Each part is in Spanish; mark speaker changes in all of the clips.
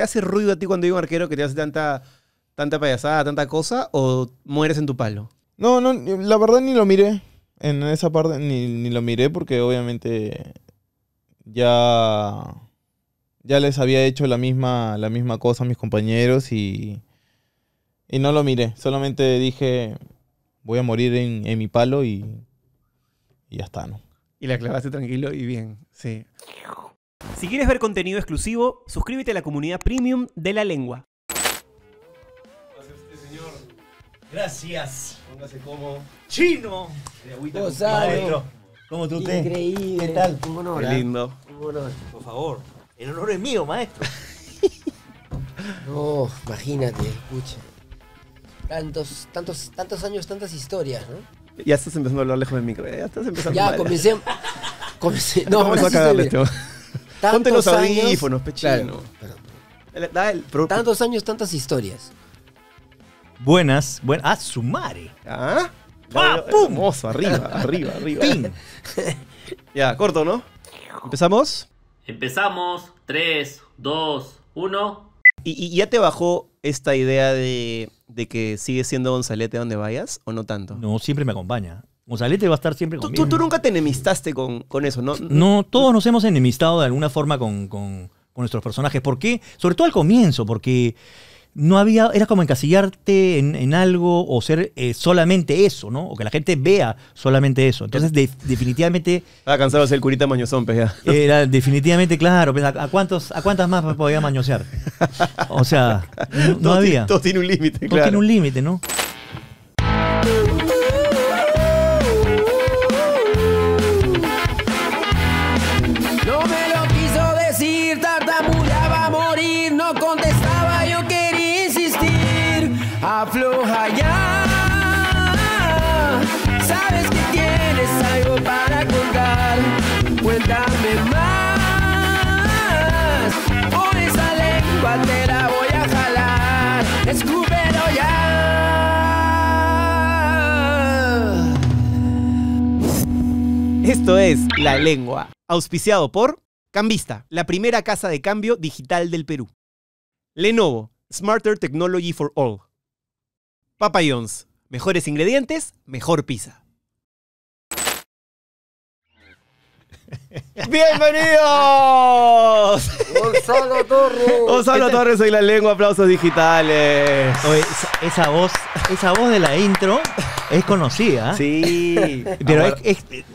Speaker 1: ¿Te hace ruido a ti cuando digo arquero que te hace tanta, tanta payasada, tanta cosa? ¿O mueres en tu palo? No, no, la verdad ni lo miré. En esa parte ni, lo miré porque obviamente ya, ya les había hecho la misma, la misma cosa a mis compañeros y, no lo miré. Solamente dije,
Speaker 2: voy a morir en, mi palo y, y ya está, ¿no? Y la clavaste
Speaker 1: tranquilo y bien, sí. Si quieres ver contenido exclusivo, suscríbete a la comunidad premium de la lengua.
Speaker 2: señor. Gracias. Póngase como chino. De ¿Cómo tú te? Increíble. ¿Qué tal? Un honor. Qué ¿ah? lindo. Un honor. Por favor. El honor es mío, maestro.
Speaker 1: No, imagínate, escucha.
Speaker 3: Tantos, tantos, tantos años, tantas historias, ¿no?
Speaker 1: Ya estás empezando a hablar lejos del micro. Ya estás empezando Ya, comencemos.
Speaker 2: comencé. comencé no, vamos a sí esto. Ponte los pechino. Tantos años, tantas historias. Buenas, buenas. Ah, sumare. Ah, ah arriba, arriba, arriba.
Speaker 1: ya, corto, ¿no? ¿Empezamos? Empezamos. Tres, dos, uno. ¿Y, ya te bajó esta idea de, de que sigues siendo Gonzalete donde vayas o no tanto? No, siempre me acompaña. Mozalete va a estar siempre conmigo. Tú, nunca te enemistaste con, eso, ¿no? No,
Speaker 2: todos nos hemos enemistado de alguna forma con, nuestros personajes. ¿Por qué? Sobre todo al comienzo, porque no había, era como encasillarte en, algo o ser eh, solamente eso, ¿no? O que la gente vea solamente eso. Entonces, definitivamente... a ah, cansar de ser curita mañozón pues, Era definitivamente, claro, pues, ¿a, cuántos, ¿a cuántas más podía mañosear? O sea, todavía. todo tiene un límite, claro. Todo tiene un límite, ¿no?
Speaker 1: ya. Esto es La Lengua, auspiciado por Cambista, la primera casa de cambio digital del Perú. Lenovo, Smarter Technology for All. Papayons, mejores ingredientes, mejor pizza.
Speaker 2: ¡Bienvenidos! Gonzalo Torres. Gonzalo Torres, soy la lengua, aplausos digitales. esa, voz, esa voz de la intro es conocida. Sí. Pero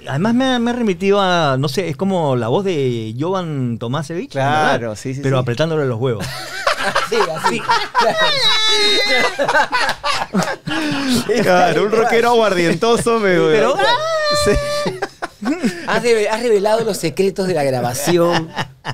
Speaker 2: además me ha, remitido a, no sé, es como la voz de Jovan Tomasevich. Claro, sí, sí, Pero apretándolo apretándole los huevos.
Speaker 4: Sí, así.
Speaker 1: Claro, un rockero aguardientoso, me Pero- ah, Sí.
Speaker 3: has, revelado los secretos de la grabación.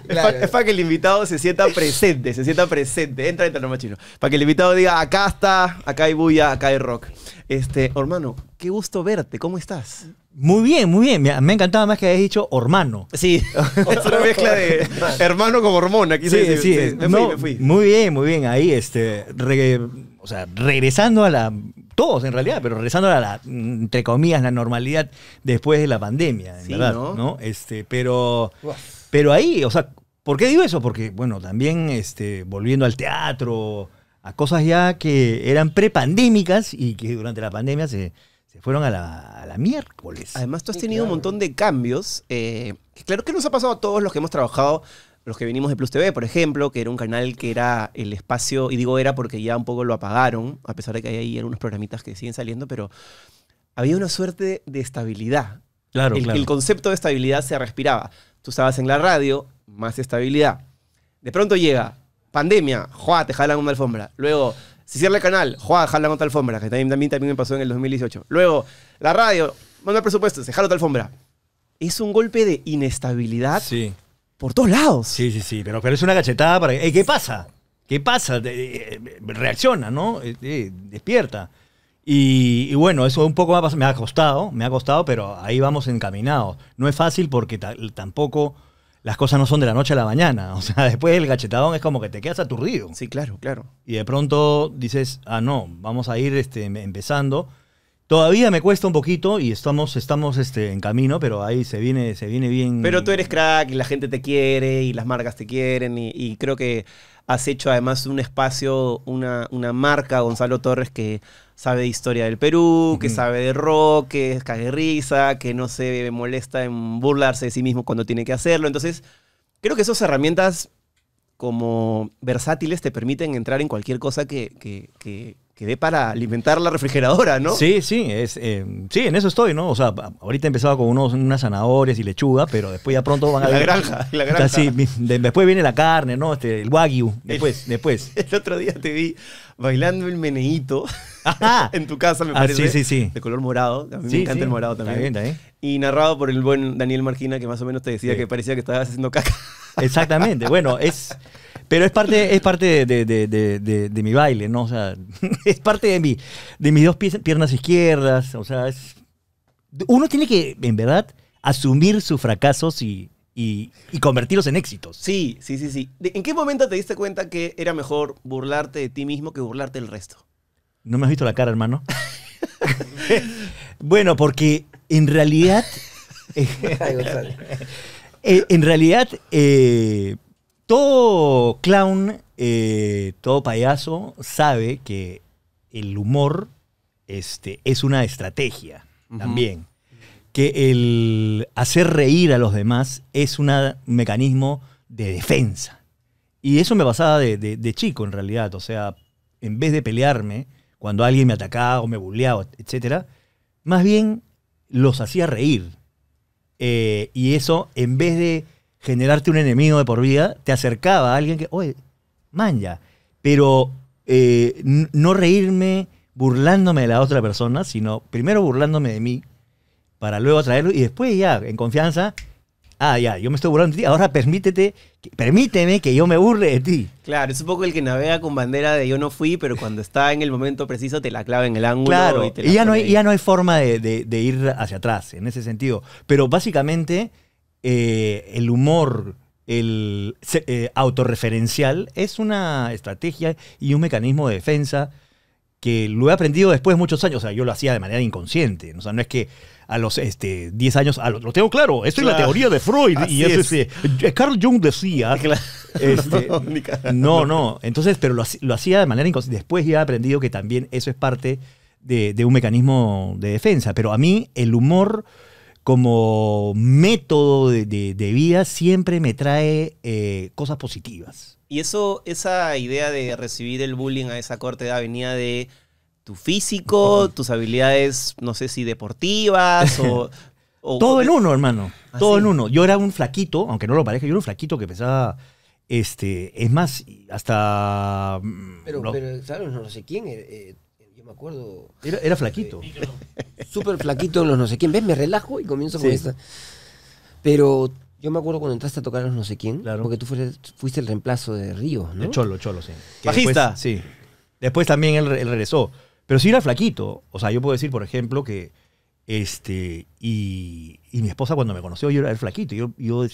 Speaker 1: Es para que el invitado se sienta presente, se sienta presente. Entra, entra, nomás chino. Para que el invitado diga, acá está, acá hay bulla, acá hay rock.
Speaker 2: Este, hermano, qué gusto verte, ¿cómo estás? Muy bien, muy bien. Me, ha encantaba más que hayas dicho hermano. Sí, es
Speaker 1: una mezcla de hermano como hormona. Aquí sí, sí, me,
Speaker 2: Muy bien, muy bien. Ahí, este, o sea, regresando a la todos en realidad, pero regresando a la, entre comillas, la normalidad después de la pandemia, en verdad, ¿no? Este, pero, pero ahí, o sea, ¿por qué digo eso? Porque, bueno, también este, volviendo al teatro, a cosas ya que eran prepandémicas y que durante la pandemia se, se fueron a la, a la, miércoles. Además, tú has
Speaker 1: tenido un montón de cambios. Eh, claro que nos ha pasado a todos los que hemos trabajado los que venimos de Plus TV, por ejemplo, que era un canal que era el espacio, y digo era porque ya un poco lo apagaron, a pesar de que hay ahí algunos programitas que siguen saliendo, pero había una suerte de estabilidad. Claro, el, claro. el concepto de estabilidad se respiraba. Tú estabas en la radio, más estabilidad. De pronto llega pandemia, ¡juá! Te jalan una alfombra. Luego, si cierra el canal, ¡juá! Jalan otra alfombra, que también, también, también me pasó en el 2018. Luego, la radio, manda presupuestos, se jala otra alfombra. Es un golpe de
Speaker 2: inestabilidad sí por todos lados. Sí, sí, sí, pero, pero es una cachetada para... que, ¿Qué pasa? ¿Qué pasa? Eh, eh, reacciona, ¿no? Eh, despierta. Y, bueno, eso un poco me ha costado, me ha costado, pero ahí vamos encaminados. No es fácil porque tampoco las cosas no son de la noche a la mañana. O sea, después el gachetadón es como que te quedas aturdido. Sí, claro, claro. Y de pronto dices, ah, no, vamos a ir este, em-, empezando. Todavía me cuesta un poquito y estamos, estamos este, en camino, pero ahí se viene, se viene bien. Pero
Speaker 1: tú eres crack y la gente te quiere y las marcas te quieren y, creo que has hecho además un espacio, una, una marca, Gonzalo Torres, que sabe de historia del Perú, que sabe de rock, que es risa, que no se molesta en burlarse de sí mismo cuando tiene que hacerlo. Entonces, creo que esas herramientas como versátiles te permiten entrar en cualquier cosa que, que, que para alimentar la refrigeradora, ¿no? Sí,
Speaker 2: sí, eh, sí, en eso estoy, ¿no? O sea, ahorita he empezado con unos, unas zanahorias y lechuga, pero después ya pronto van a... la granja, la granja. después viene la carne, ¿no? Este, el wagyu,
Speaker 1: después, después. El otro día te vi bailando el meneíto en tu casa, me ah, parece. Sí, sí, sí. De color morado, a mí me encanta el morado también. Y narrado por el buen Daniel margina que
Speaker 2: más o menos te decía que parecía que estabas haciendo caca. Exactamente, bueno, es... Pero es parte, es parte de, mi baile, ¿no? O sea, es parte de, mi, de mis dos piernas izquierdas. O sea, es, uno tiene que, en verdad, asumir sus fracasos y, convertirlos en éxitos. Sí, sí, sí, sí. ¿En qué momento te
Speaker 1: diste cuenta que era mejor burlarte de ti mismo que burlarte del resto?
Speaker 2: ¿No me has visto la cara, hermano? bueno, porque en realidad... Eh, en realidad... Eh, todo clown, eh, todo payaso sabe que el humor este, es una estrategia también. Que el hacer reír a los demás es un mecanismo de defensa. Y eso me pasaba de, chico en realidad. O sea, en vez de pelearme cuando alguien me atacaba o me bulleaba, etc., más bien los hacía reír. Eh, y eso, en vez de generarte un enemigo de por vida, te acercaba a alguien que, oye, manja, pero eh, no reírme burlándome de la otra persona, sino primero burlándome de mí para luego atraerlo y después ya, en confianza, ah, ya, yo me estoy burlando de ti, ahora permítete, permíteme que yo me burle de ti. Claro, es un
Speaker 1: poco el que navega con bandera de yo no fui, pero cuando está en el momento preciso te la clava en el ángulo. y, ya,
Speaker 2: no hay, ya, no hay, forma de ir hacia atrás en ese sentido. Pero básicamente eh, el humor el, eh, autorreferencial es una estrategia y un mecanismo de defensa que lo he aprendido después de muchos años. O sea, yo lo hacía de manera inconsciente. O sea, no es que a los este, 10 años, a lo tengo claro, esto es la teoría de Freud. y es. Este, eh, Carl Jung decía. Este, no, no. Entonces, pero lo, hacía de manera inconsciente. Después ya he aprendido que también eso es parte de, de un mecanismo de defensa. Pero a mí el humor como método de, vida siempre me trae eh, cosas positivas.
Speaker 1: Y eso, esa idea de recibir el bullying a esa corta edad venía de tu físico, tus habilidades, no sé si deportivas o... Todo en uno,
Speaker 2: hermano. ¿Ah, Todo en uno. Yo era un flaquito, aunque no lo parezca, yo era un flaquito que pesaba... Este, es más, hasta... Mm,
Speaker 3: pero, ¿sabes? No sé quién. Eh, eh, acuerdo. Era, flaquito. Súper flaquito en los no sé quién. ¿Ves? Me relajo y comienzo con esta. Pero yo me acuerdo cuando entraste a tocar a los no sé quién, claro. porque tú fuiste, el reemplazo de Río, ¿no? Cholo, Cholo,
Speaker 2: sí. Bajista. sí. Después también él, regresó. Pero sí era flaquito. O sea, yo puedo decir, por ejemplo, que este. Y, y mi esposa cuando me conoció, yo era el flaquito. Yo, yo,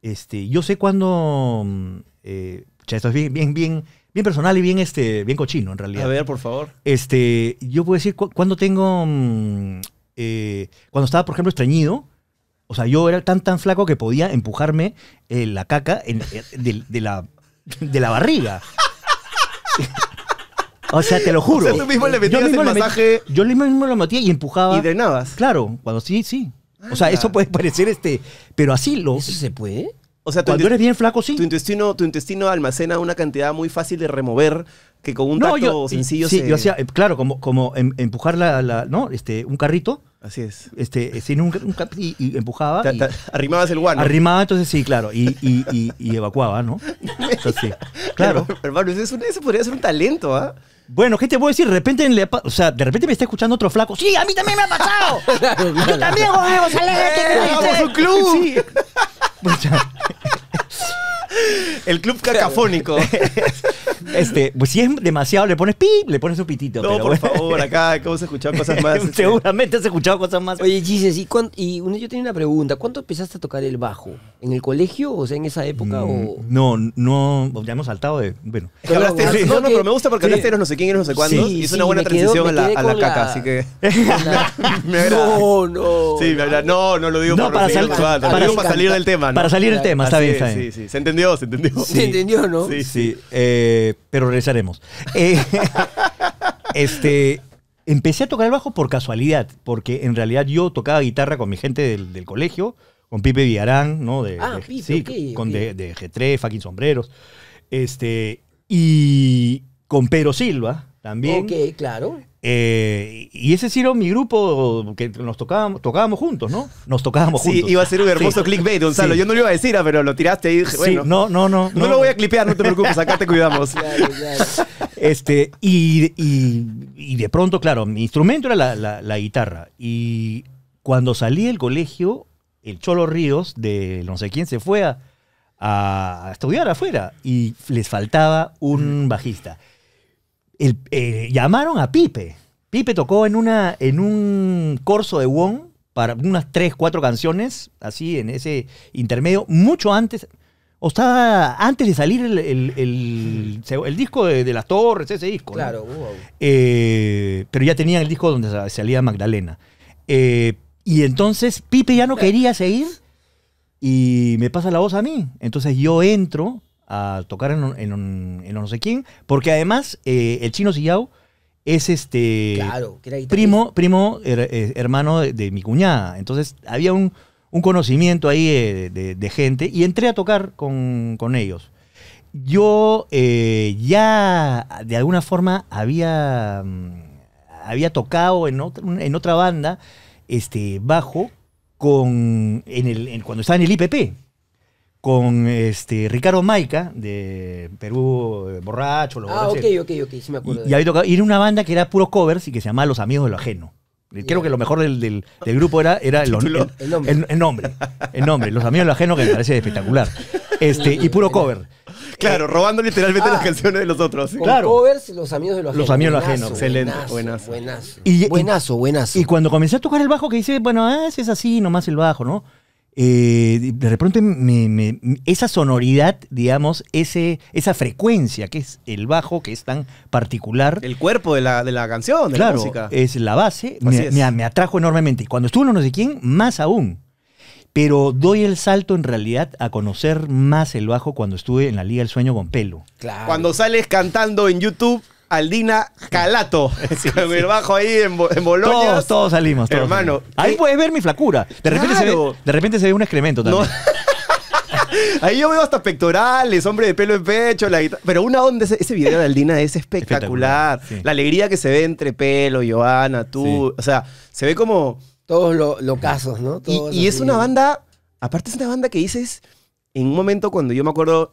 Speaker 2: este, yo sé cuando. Mm, eh, esto es bien, bien, bien bien personal y bien, este, bien cochino, en realidad. A ver, por favor. Este, yo puedo decir, cuando tengo. Mm, eh, cuando estaba, por ejemplo, estreñido, o sea, yo era tan, tan flaco que podía empujarme eh, la caca eh, de, la, de la barriga. O sea, te lo juro. O mismo le metías yo mismo el le masaje. yo mismo lo metía y empujaba. ¿Y drenabas? Claro, cuando sí, sí. o sea, ah. eso puede parecer este. Pero así lo. ¿Eso se
Speaker 1: puede? O sea, Cuando eres bien flaco, sí. Tu intestino, tu intestino almacena una cantidad muy fácil de remover que con un no, sencillo sí, yo hacía,
Speaker 2: eh, claro, como, como em, empujar la, ¿no? este, un carrito. Así es. Este, y, empujaba. arrimabas el guano. Arrimaba, entonces sí, claro. Y, evacuaba, ¿no? sí, claro. hermano, eso, podría ser un talento, ¿ah? Bueno, gente, te puedo decir? De repente, le, o sea, de repente me está escuchando otro flaco. ¡Sí, a mí también me ha pasado! ¡Yo también, José González! ¡Vamos un club! Sí.
Speaker 1: 不讲。El club cacafónico.
Speaker 2: Este, pues si es demasiado, le pones pi, le pones un pitito. No, pero por favor,
Speaker 1: acá vamos a escuchar
Speaker 2: cosas más. Este.
Speaker 3: Seguramente has escuchado cosas más. Oye, Jesus, ¿y, yo tenía una pregunta. ¿Cuándo empezaste a tocar el bajo? ¿En el colegio? O sea, en esa época. Mm, o...
Speaker 2: No, no,
Speaker 3: ya hemos saltado de.
Speaker 1: Bueno. no, no, pero me gusta porque hablaste de no sé quién y no sé cuándo. y es una buena transición a, la, caca, así que. no, no. Sí, me no, no lo digo para, para, salir del tema. Para salir del tema, está bien, está Sí, sí, se
Speaker 2: entendió se entendió. Sí, entendió, ¿no? Sí, sí. Eh, pero regresaremos. Eh, este, empecé a tocar el bajo por casualidad, porque en realidad yo tocaba guitarra con mi gente del, colegio, con Pipe Villarán, ¿no? De, ah, sí, con De, G3, fucking sombreros. Este, y con Pedro Silva, también. Ok, claro. Eh, y ese sí era mi grupo que nos tocábamos, tocábamos juntos, ¿no? Nos tocábamos juntos. Sí, iba a ser un hermoso clickbait, Gonzalo. Yo no lo iba a decir, pero lo tiraste ahí. Bueno, no, no, no, no. lo voy a clipear, no te preocupes, acá te cuidamos. Este, y, de pronto, claro, mi instrumento era la, guitarra. Y cuando salí del colegio, el Cholo Ríos, de no sé quién, se fue a estudiar afuera y les faltaba un bajista. Eh, llamaron a Pipe. Pipe tocó en, una, en un corso de Wong para unas tres, cuatro canciones, así en ese intermedio, mucho antes, o estaba antes de salir el, el, disco de, las torres, ese disco. Claro, eh, pero ya tenían el disco donde salía Magdalena. Eh, y entonces Pipe ya no quería seguir y me pasa la voz a mí. Entonces yo entro a tocar en, no sé quién, porque además eh, el chino Sillao es este primo, primo eh, hermano de, mi cuñada. Entonces había un, conocimiento ahí eh, de, gente y entré a tocar con, con ellos. Yo ya de alguna forma había, mm, había tocado en otra, en otra banda este, bajo con, en el, cuando estaba en el IPP con este Ricardo Maica de Perú eh,
Speaker 3: Borracho. Los ah, ok, ok, ok, sí me acuerdo. Y,
Speaker 2: había tocado, y era una banda que era puro covers y que se llamaba Los Amigos de lo Ajeno. Creo que lo mejor del, grupo era, era el, nombre. el, nombre. El nombre. Los Amigos de lo Ajeno, que me parece espectacular. Este, y puro cover.
Speaker 1: Claro, eh, robando literalmente las ah. canciones de los otros. Con
Speaker 3: covers, los amigos de los Los amigos de los ajeno. Excelente. Buenazo. Buenazo. Y,
Speaker 2: buenazo, Y cuando comencé a tocar el bajo, que dice, bueno, ah, es así nomás el bajo, ¿no? Eh, de repente esa sonoridad, digamos, ese, esa frecuencia que es el bajo, que es tan particular. El cuerpo de la, canción, de la música. Es la base, me, atrajo enormemente. cuando estuvo en no sé quién, más aún. Pero doy el salto en realidad a conocer más el bajo cuando estuve en la Liga del Sueño con Pelo. Claro. Cuando
Speaker 1: sales cantando en YouTube Aldina Calato. con el bajo ahí en,
Speaker 2: Bolonia. Todos, salimos. Todos Hermano. Ahí puedes ver mi flacura. De repente, se ve, de repente se ve un excremento también. ahí yo veo hasta pectorales, hombre de pelo en pecho, la guitarra. Pero una
Speaker 1: onda, ese, video de Aldina es espectacular. La alegría que se ve entre pelo, Joana, tú. O sea, se ve como. Todos los casos, ¿no? y, y es una banda. Aparte, es una banda que dices. En un momento cuando yo me acuerdo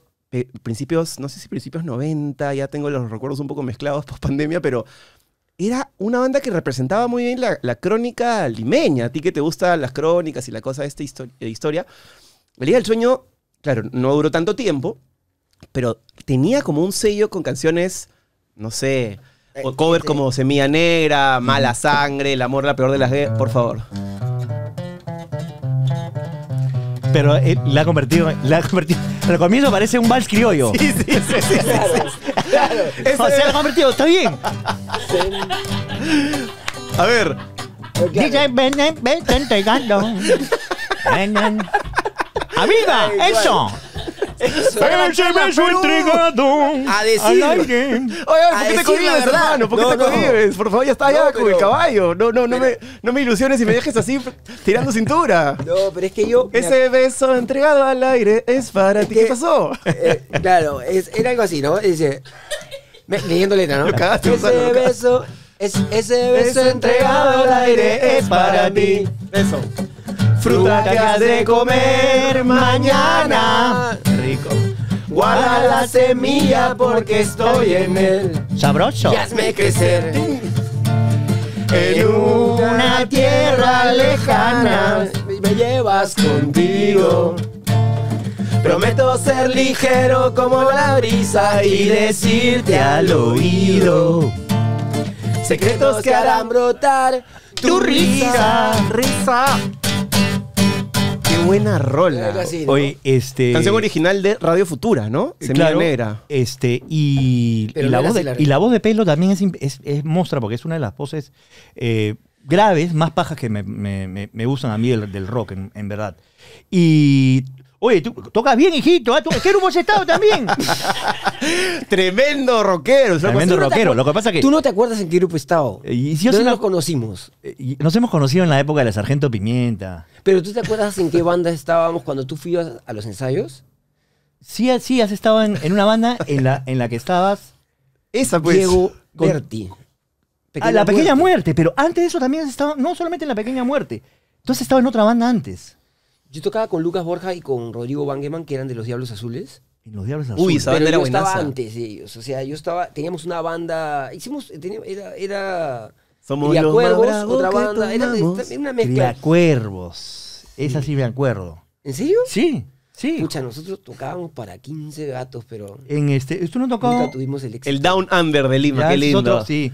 Speaker 1: principios, no sé si principios 90, ya tengo los recuerdos un poco mezclados post pandemia, pero era una banda que representaba muy bien la, crónica limeña. A ti que te gustan las crónicas y la cosa de esta eh, historia. Valía el del Sueño, claro, no duró tanto tiempo, pero tenía como un sello con canciones, no sé, o eh, covers como Semilla Negra, Mala Sangre,
Speaker 2: El amor, la peor de las... Por favor pero eh, la ha convertido, la ha convertido. Al comienzo parece un vals criollo. Sí, sí,
Speaker 4: sí, sí, claro,
Speaker 2: O sea, la ha convertido, está bien. A ver. Dice, ven, ven, ven, entregando. vida eso a decir.
Speaker 1: Oye, ¿por qué te cohibes, hermano? ¿Por qué te cohibes? Por favor, ya está allá con el caballo. No, no, no me, no me ilusiones y me dejes así tirando cintura. No, pero es que yo. Ese beso entregado al aire es para ti. ¿Qué pasó? Eh, claro, era algo así, ¿no? Dice.
Speaker 3: Leyendo letra, ¿no? Ese beso. Es, ese beso entregado al aire es para ti.
Speaker 4: Beso. Fruta que has de comer mañana. Rico. Guarda la semilla porque
Speaker 2: estoy en él. Sabroso. Y hazme crecer. En
Speaker 3: una tierra lejana me llevas contigo. Prometo ser ligero como la brisa y
Speaker 2: decirte al oído secretos que harán
Speaker 3: brotar
Speaker 1: tu risa. Risa. Qué buena rola. Así, este. Canción original de Radio Futura, ¿no? Eh, Semilla Negra.
Speaker 2: Este, y, la voz de, y, la voz de, Pelo también es, es, mostra, porque es una de las voces eh, graves, más pajas que me, me, gustan a mí del, rock, en, verdad. Y Oye, tú tocas bien, hijito. Ah, qué grupo has estado también. Tremendo rockero. Tremendo rockero. Lo que pasa que. Tú no te acuerdas en qué grupo he estado. Eh, y si nos
Speaker 1: conocimos?
Speaker 2: Eh, nos hemos conocido en la época de la Sargento Pimienta.
Speaker 3: Pero tú te acuerdas en qué banda estábamos cuando
Speaker 2: tú fuías a los ensayos? Sí, ah, sí, has estado en, una banda en la, en la que estabas. Esa pues. Diego Berti. Ah, a la Pequeña Muerte. Pero antes de eso también has estado, no solamente en la Pequeña Muerte. Tú has estado en otra banda antes. Yo tocaba con Lucas
Speaker 3: Borja y con Rodrigo Bangeman, que eran de los Diablos Azules.
Speaker 2: En los Diablos Azules. Uy, Isabel era yo estaba antes
Speaker 3: de ellos. O sea, yo estaba. Teníamos una banda. Hicimos. Teníamos, era. era Somos los Cuervos, otra banda. Era, era una mezcla.
Speaker 2: Cuervos. Esa sí me acuerdo.
Speaker 3: ¿En serio? Sí. Sí. Escucha, nosotros tocábamos para 15 gatos, pero.
Speaker 2: En este. Esto no tocaba. Nunca
Speaker 1: tuvimos el El Down Under de Lima, qué lindo. sí.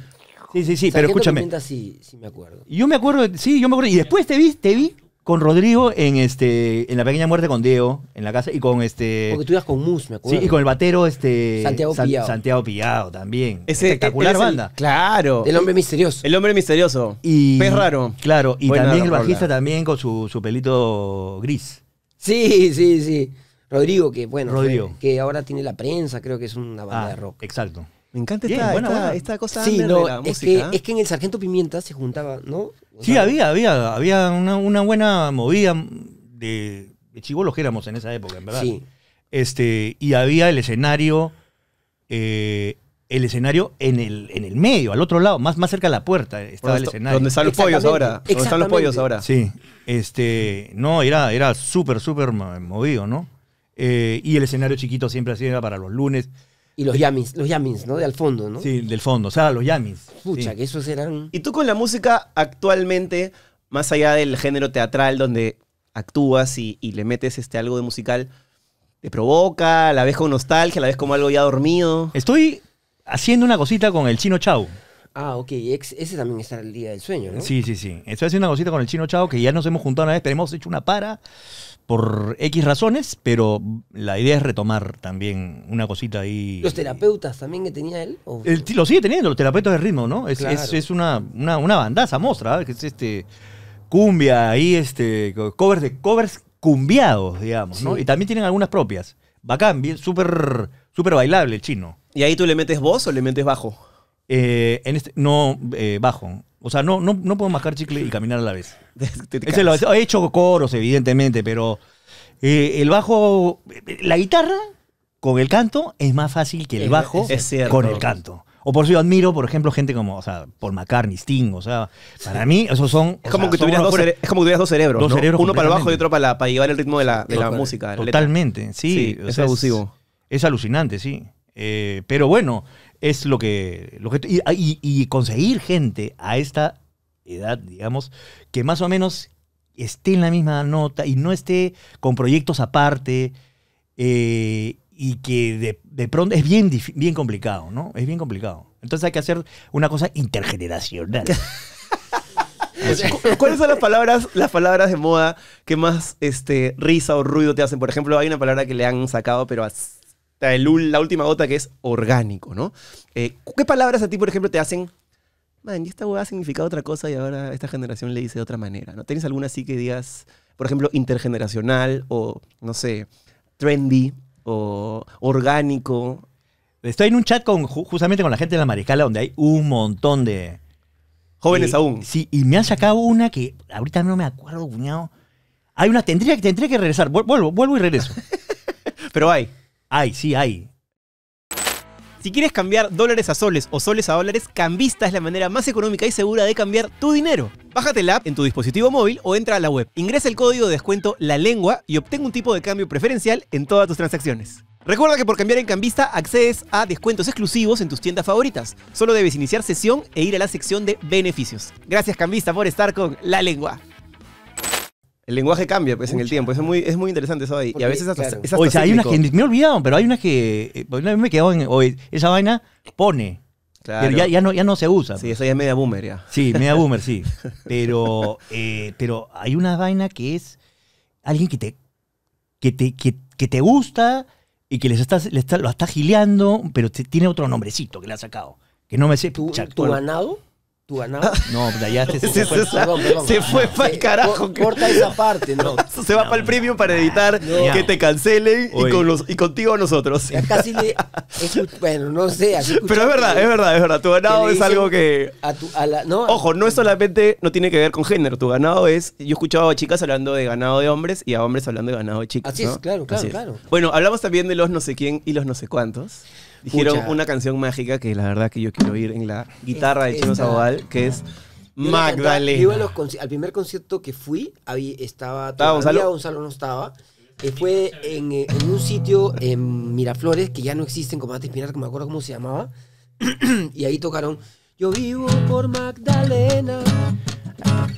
Speaker 2: Sí, sí, sí, pero escúchame.
Speaker 1: Sí, sí, me acuerdo.
Speaker 2: Yo me acuerdo, sí, yo me acuerdo. Y después te vi, te vi con Rodrigo en este en la pequeña muerte con Diego en la casa y con este porque
Speaker 3: tú ibas con Mus me acuerdo sí y con el
Speaker 2: batero este Santiago Pillado Santiago Pillado también Es espectacular banda claro el hombre misterioso el hombre misterioso y
Speaker 1: es raro claro y también el bajista
Speaker 2: también con su, pelito gris sí
Speaker 3: sí sí Rodrigo que bueno Rodrigo. que ahora tiene la prensa creo que es una banda ah, de rock
Speaker 2: exacto me encanta
Speaker 3: esta, cosa sí, de la es música. Que, es que en el Sargento Pimienta se juntaba,
Speaker 4: ¿no?
Speaker 2: Sí, había, había, había una, buena movida de, de chivolos que éramos en esa época, en verdad. Este, y había el escenario, eh, el escenario en el, en el medio, al otro lado, más, más cerca de la puerta eh, estaba el escenario. Donde están los pollos ahora. Donde están los pollos ahora. Sí. Este, no, era, era súper, súper movido, ¿no? Eh, y el escenario chiquito siempre así era para los lunes. Y los yamins, los yamins, ¿no? De al fondo, ¿no? Sí, del fondo, o sea, los yamins. Pucha, que esos eran... Y tú con la música
Speaker 1: actualmente, más allá del género teatral donde actúas y, le metes este algo de musical, ¿te provoca? ¿La ves con nostalgia? ¿La ves como algo ya dormido? Estoy
Speaker 2: haciendo una cosita con el chino Chau.
Speaker 3: Ah, ok. Ese también está el día del sueño, ¿no?
Speaker 2: Sí, sí, sí. Estoy haciendo una cosita con el chino Chau que ya nos hemos juntado una vez, pero hecho una para por X razones, pero la idea es retomar también una cosita ahí. ¿Los
Speaker 3: terapeutas también que tenía él? El,
Speaker 2: lo sigue teniendo, los terapeutas de ritmo, ¿no? Es, es, una, una, una, bandaza mostra, ¿eh? que es este cumbia, ahí este, covers de covers cumbiados, digamos, ¿no? Y también tienen algunas propias. Bacán, bien, súper super bailable el chino. ¿Y ahí tú le metes voz o le metes bajo? Eh, en este, no eh, bajo. O sea, no, no, puedo mascar chicle y caminar a la vez. he hecho coros, evidentemente, pero eh, el bajo, la guitarra con el canto es más fácil que el bajo con el canto. O por eso yo admiro, por ejemplo, gente como, o sea, por McCartney, Sting, o sea, para mí esos son... Es como, que, tuvieras dos es como tuvieras dos cerebros, Uno para el bajo y otro para, para llevar el ritmo de la, música. totalmente, sí. es abusivo. Es, alucinante, sí. pero bueno, es lo que... Lo que y, conseguir gente a esta edad, digamos, que más o menos esté en la misma nota y no esté con proyectos aparte eh, y que de, de, pronto es bien, bien complicado, ¿no? Es bien complicado. Entonces hay que hacer una cosa intergeneracional.
Speaker 1: ¿Cuáles son las palabras, las palabras de moda que más este,
Speaker 2: risa o ruido
Speaker 1: te hacen? Por ejemplo, hay una palabra que le han sacado, pero así la última gota que es orgánico, ¿no? Eh, ¿Qué palabras a ti, por ejemplo, te hacen man, y esta hueá significado otra cosa y ahora esta generación le dice de otra manera, ¿no? ¿Tienes alguna así que digas, por ejemplo, intergeneracional o,
Speaker 2: no sé, trendy o orgánico? Estoy en un chat con, justamente con la gente de la Mariscala donde hay un montón de... Jóvenes aún. Sí, y me han sacado una que ahorita no me acuerdo, cuñado. Hay una, tendría, tendría que regresar, vuelvo, vuelvo y regreso. Pero hay. Ay, sí hay. Si quieres
Speaker 1: cambiar dólares a soles o soles a dólares, Cambista es la manera más económica y segura de cambiar tu dinero. Bájate la app en tu dispositivo móvil o entra a la web. Ingresa el código de descuento La Lengua y obtén un tipo de cambio preferencial en todas tus transacciones. Recuerda que por cambiar en Cambista accedes a descuentos exclusivos en tus tiendas favoritas. Solo debes iniciar sesión e ir a la sección de beneficios. Gracias Cambista por estar con La Lengua. El lenguaje cambia pues, en el tiempo. es muy, es muy interesante eso ahí. y a veces hasta, claro. o sea, hay unas que
Speaker 2: me he olvidado, pero hay unas que. Eh, una me en. esa vaina pone. Claro. Pero ya, no, ya no se usa. Sí, pues. eso ya es media boomer ya. Sí, media boomer, sí. Pero, eh, pero hay una vaina que es alguien que te, que te, que, te gusta y que les estás, está, lo está gileando, pero tiene otro nombrecito que le ha sacado. Que no me sé. ¿tu ganado? tu ganado No, ya se, se, fue, se fue para el carajo. Corta esa parte, ¿no? se va para el premio para evitar
Speaker 1: que te cancelen y, con los, y contigo nosotros. casi bueno, no sé. Pero es verdad, es verdad, es verdad. Tu ganado es algo que. ojo, no es solamente. No tiene que ver con género. Tu ganado es. Yo he escuchado a chicas hablando de ganado de hombres y a hombres hablando de ganado de chicas. Así es, claro, claro, claro. Bueno, hablamos también de los no sé quién y los no sé cuántos dijeron una canción mágica que la verdad que yo quiero oír en la guitarra de Chino Sabal, que es Magdalena.
Speaker 3: al primer concierto que fui, ahí estaba, estaba Gonzalo? no estaba. Eh, fue eh, en, un sitio en Miraflores, que ya no existen, como antes Pinar, que me acuerdo cómo se llamaba. y ahí tocaron Yo vivo por Magdalena,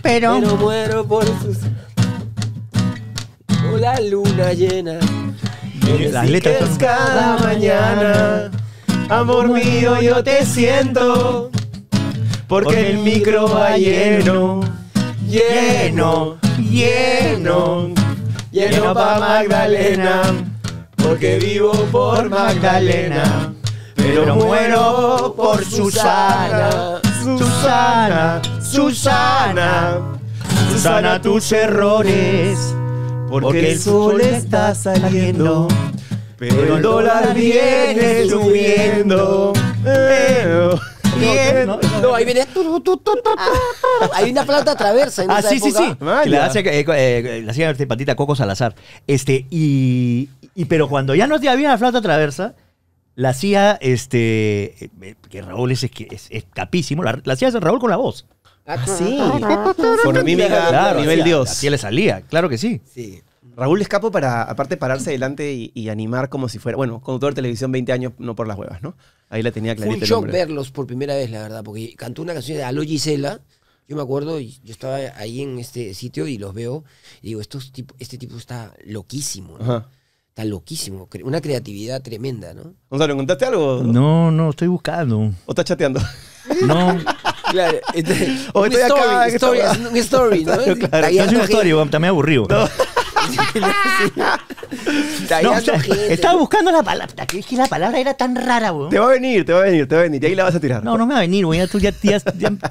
Speaker 3: pero, pero muero por sus. Por la luna llena.
Speaker 2: Las letras
Speaker 1: cada mañana. Amor mío, yo te siento. Porque el micro va lleno,
Speaker 2: lleno, lleno. Lleno pa' Magdalena. Porque vivo por Magdalena. Pero muero por Susana. Susana, Susana, Susana tus errores, porque el sol está saliendo.
Speaker 1: Pero el dólar viene subiendo.
Speaker 3: Eh, eh. No, ahí viene. Ah. hay una flauta traversa. ah, sí, sí, sí, ah, eh,
Speaker 2: La hacía este patita Coco Salazar. Este, y, pero cuando ya no había la flauta traversa, la hacía este. Que Raúl es, capísimo. La, hacía Raúl con la voz. Ah, ah sí.
Speaker 4: Por mímica, claro, a nivel Dios.
Speaker 2: Así le salía, claro que sí. Sí. Raúl Escapo para,
Speaker 1: aparte, pararse adelante y, animar como si fuera, bueno, conductor de televisión 20 años, no por las huevas, ¿no? Ahí la tenía clarita. Fue un shock
Speaker 3: verlos por primera vez, la verdad, porque cantó una canción de Aló Gisela. Yo me acuerdo, yo estaba ahí en este sitio y los veo y digo, estos este tipo está loquísimo, ¿no? Está loquísimo, una creatividad tremenda, ¿no?
Speaker 1: Gonzalo, ¿encontraste algo?
Speaker 2: No, no, estoy buscando. ¿O estás chateando? No. Claro. o estoy acá, un story, ¿no? Claro. No también aburrido. estaba buscando la palabra. Que la palabra era tan rara, weón. Te va a venir, te va a venir, te va a venir. Y ahí la vas a tirar. No, no me va a venir, tú ya,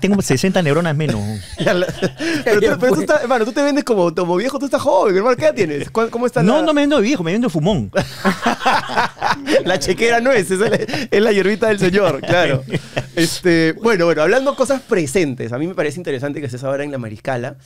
Speaker 2: tengo 60 neuronas menos.
Speaker 1: pero, tú, hermano, tú te vendes como, viejo, tú estás joven, hermano. ¿Qué edad tienes? ¿Cómo estás? No, no
Speaker 2: me vendo viejo, me vendo fumón.
Speaker 1: la chequera no es, es la, es hierbita del señor, claro. Este, bueno, bueno, hablando cosas presentes, a mí me parece interesante que se ahora en la Mariscala.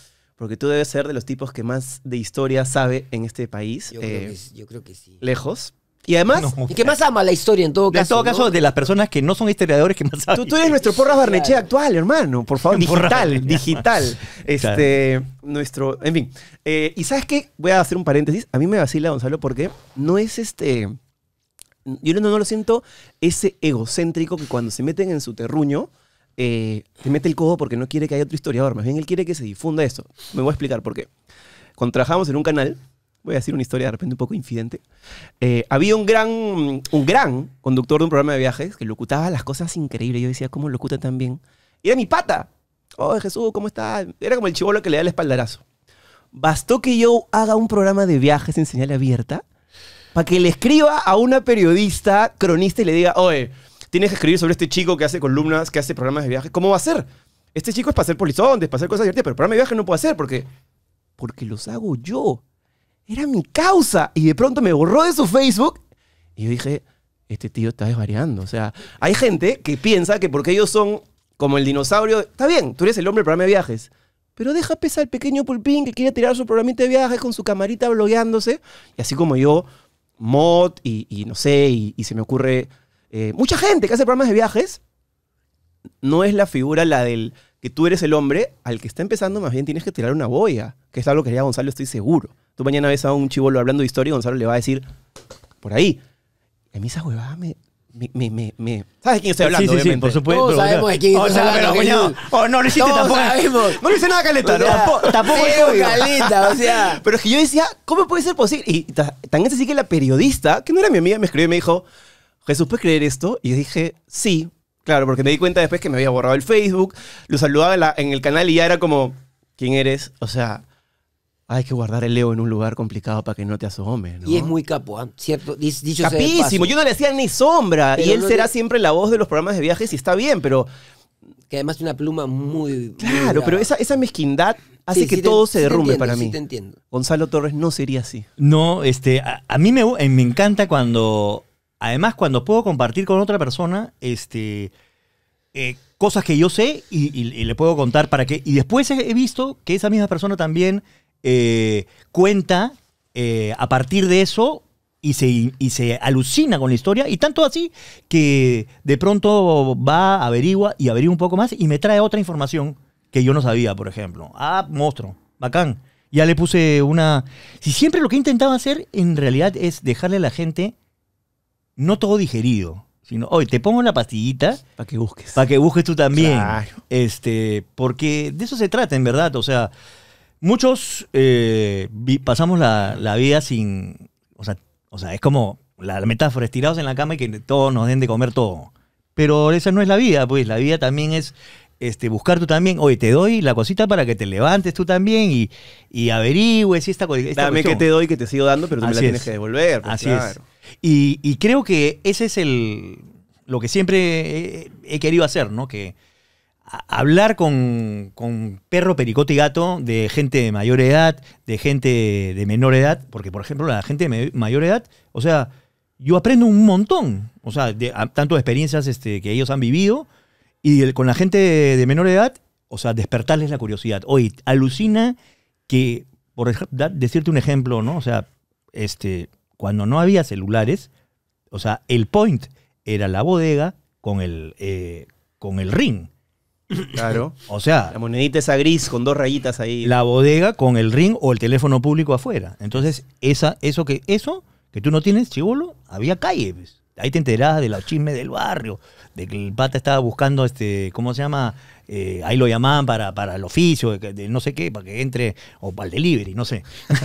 Speaker 1: Porque tú debes ser de los tipos que más de historia sabe en este país. Yo, creo, eh, que, sí. Lejos. Y además. y
Speaker 3: que más ama la historia en todo caso. En todo caso, de
Speaker 1: las personas que no son historiadores que más saben. Tú, eres nuestro Porras Barnechea actual, hermano. Por favor, digital, digital. Este, Nuestro. En fin. Eh, y sabes qué? Voy a hacer un paréntesis. A mí me vacila, Gonzalo, porque no es este. Yo no, no lo siento ese egocéntrico que cuando se meten en su terruño eh, te mete el codo porque no quiere que haya otro historiador, más bien él quiere que se difunda eso. Me voy a explicar por qué. Cuando en un canal, voy a decir una historia de repente un poco infidente, eh, había un gran, un gran conductor de un programa de viajes que locutaba las cosas increíbles. Yo decía, ¿cómo locuta tan bien? Y era mi pata. Oh, Jesús, ¿cómo está? Era como el chivolo que le da el espaldarazo. Bastó que yo haga un programa de viajes en señal abierta para que le escriba a una periodista cronista y le diga, oye, tienes que escribir sobre este chico que hace columnas, que hace programas de viajes, ¿Cómo va a ser? Este chico es para hacer polizontes, para hacer cosas divertidas, pero programa de viajes no puedo hacer porque, porque los hago yo. Era mi causa. Y de pronto me borró de su Facebook y yo dije, este tío está desvariando. O sea, hay gente que piensa que porque ellos son como el dinosaurio, está bien, tú eres el hombre del programa de viajes. Pero deja pesar el pequeño pulpín que quiere tirar su programa de viajes con su camarita blogueándose. Y así como yo, mod y, no sé, y se me ocurre eh, mucha gente que hace programas de viajes no es la figura la del que tú eres el hombre al que está empezando, más bien tienes que tirar una boya, que es algo que haría Gonzalo, estoy seguro. Tú mañana ves a un chivolo hablando de historia y Gonzalo le va a decir, por ahí. a mí esa huevada me, me, me, me, ¿Sabes de quién estoy hablando? Sí, sí, sí por supuesto. Todos sabemos de quién estoy sea, Pero, coño, o oh, no lo hiciste tampoco. Sabemos. No lo hice nada caleta, ¿no? Tampoco, tampoco es o sea. Pero es que yo decía, ¿cómo puede ser posible? Y tan es así que la periodista, que no era mi amiga, me escribió y me dijo, ¿Me ¿puedes creer esto? Y dije, sí, claro, porque me di cuenta después que me había borrado el Facebook, lo saludaba en, el canal y ya era como, ¿quién eres? O sea, hay que guardar el Leo en un lugar complicado para que no te asome. Y es muy capo, ¿ah? ¿cierto? Capísimo, yo no le hacía ni sombra. y él será siempre la voz de los programas de viajes y está bien, pero. Que además tiene una pluma muy. Claro, pero esa, mezquindad hace que todo se derrumbe para mí. Te entiendo. Gonzalo Torres no sería así.
Speaker 2: No, este, a, mí me, eh, me encanta cuando Además, cuando puedo compartir con otra persona, este, eh, cosas que yo sé y, le puedo contar para que. Y después he visto que esa misma persona también eh, cuenta eh, a partir de eso y se, y se alucina con la historia. Y tanto así que de pronto va, averigua y averigua un poco más y me trae otra información que yo no sabía, por ejemplo. Ah, monstruo, bacán. Ya le puse una. Si siempre lo que he intentado hacer en realidad es dejarle a la gente no todo digerido, sino, hoy te pongo la pastillita. Para que busques. Para que busques tú también. Este, porque de eso se trata, en verdad. O sea, muchos eh, pasamos la, vida sin. O sea, o sea, es como la, la metáfora, estirados en la cama y que todos nos den de comer todo. Pero esa no es la vida, pues la vida también es este, buscar tú también, oye, te doy la cosita para que te levantes tú también y, y averigües si esta, esta Dame que te doy,
Speaker 1: que te sigo dando, pero tú me la tienes que
Speaker 2: devolver. Pues, Así es. Y, y, creo que ese es el, lo que siempre he, querido hacer, ¿no? Que hablar con, con, perro, pericote y gato de gente de mayor edad, de gente de menor edad, porque por ejemplo la gente de mayor edad, o sea, yo aprendo un montón, o sea, de, tanto de experiencias este, que ellos han vivido, y el, con la gente de, menor edad, o sea, despertarles la curiosidad. Oye, alucina que, por decirte un ejemplo, ¿no? O sea, este, cuando no había celulares, o sea, el point era la bodega con el, eh, con el ring. Claro. O sea. La monedita esa gris con dos rayitas ahí. La bodega con el ring o el teléfono público afuera. Entonces, esa, eso que, eso que tú no tienes, chivolo, había calles. Pues. Ahí te enterás de los chismes del barrio, de que el pata estaba buscando, este, ¿cómo se llama? Eh, ahí lo llamaban para, para el oficio, no sé qué, para que entre, o para el delivery, no sé.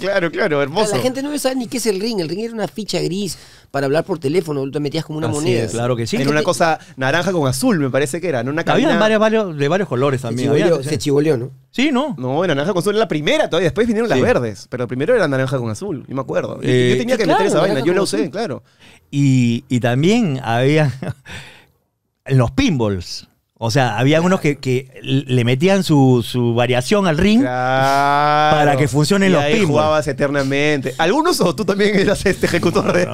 Speaker 2: claro, claro, hermoso. La gente no sabe
Speaker 3: ni qué es el ring, el ring era una ficha gris para hablar por teléfono, te metías como una moneda. claro que sí. era
Speaker 2: una
Speaker 1: cosa naranja con azul, me parece que era, en de
Speaker 2: varios colores también. Se chivoleó, ¿no?
Speaker 1: Sí, ¿no? No, naranja con azul era la primera todavía, después vinieron las verdes, pero primero era naranja con azul, y me acuerdo.
Speaker 2: yo eh, tenía que, meter esa vaina, yo la usé, claro. Y, también había los pinballs o sea, había unos que, le metían su, variación al ring para que funcionen y los ahí jugabas
Speaker 1: eternamente. Algunos o
Speaker 2: tú también eras este ejecutor de.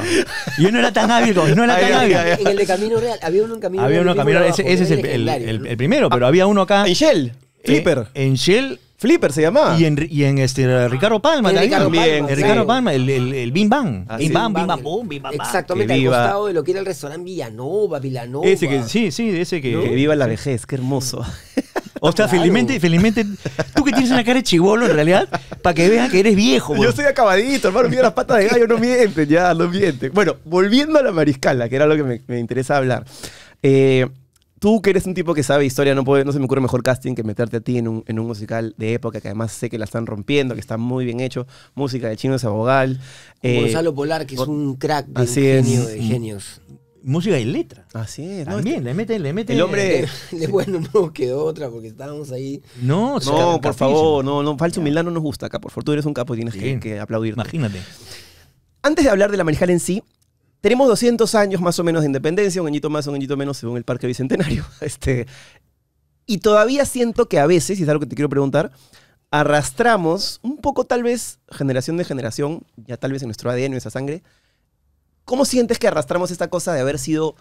Speaker 2: Yo no era tan hábil, no era tan hábil. En el de
Speaker 3: Camino Real, había uno en Camino Real. Había uno Camino Real, ese, es el,
Speaker 2: primero, pero ah, había uno acá. En Shell, eh, Flipper. en Shell Flipper se llamaba. Y en, y en este, ah. Ricardo Palma, también. Ricardo Palma, el Ricardo Palma, el, el, el Bim Bam. Ah, bim Bam, Bim Bam, Bum, Bim Bam. Exactamente, al costado de
Speaker 3: lo que era el restaurante Villanova, Villanova. Ese que,
Speaker 2: sí, sí, ese que. viva la vejez, qué hermoso. O sea, felizmente, felizmente, tú que tienes una cara de chivolo en realidad, para que veas que eres viejo. Yo soy
Speaker 1: acabadito, hermano, mira las patas de gallo, no mienten, ya, no mienten. Bueno, volviendo a la mariscala, que era lo que me, me interesa hablar. Eh, tú que eres un tipo que sabe historia, no, no se me ocurre mejor casting que meterte a ti en un, musical de época que además sé que la están rompiendo, que está muy bien hecho. Música de Chino Sabogal.
Speaker 2: Eh, Gonzalo
Speaker 3: Polar, que es un crack genio,
Speaker 2: de mm. genios. Música y letra. Así es. También, le mete, le mete. El hombre. Le,
Speaker 3: bueno, no quedó otra porque estábamos ahí. No,
Speaker 2: no, por
Speaker 1: favor, no, no, falso humildad no nos gusta acá. Por favor, tú eres un capo y tienes que, que aplaudir. Imagínate. Antes de hablar de la marijal en sí, tenemos 200 años más o menos de independencia, un añito más, un añito menos, según el Parque Bicentenario. Este, y todavía siento que a veces, y es algo que te quiero preguntar, arrastramos un poco tal vez generación de generación, ya tal vez en nuestro ADN, en nuestra sangre. ¿Cómo sientes que arrastramos esta cosa de haber sido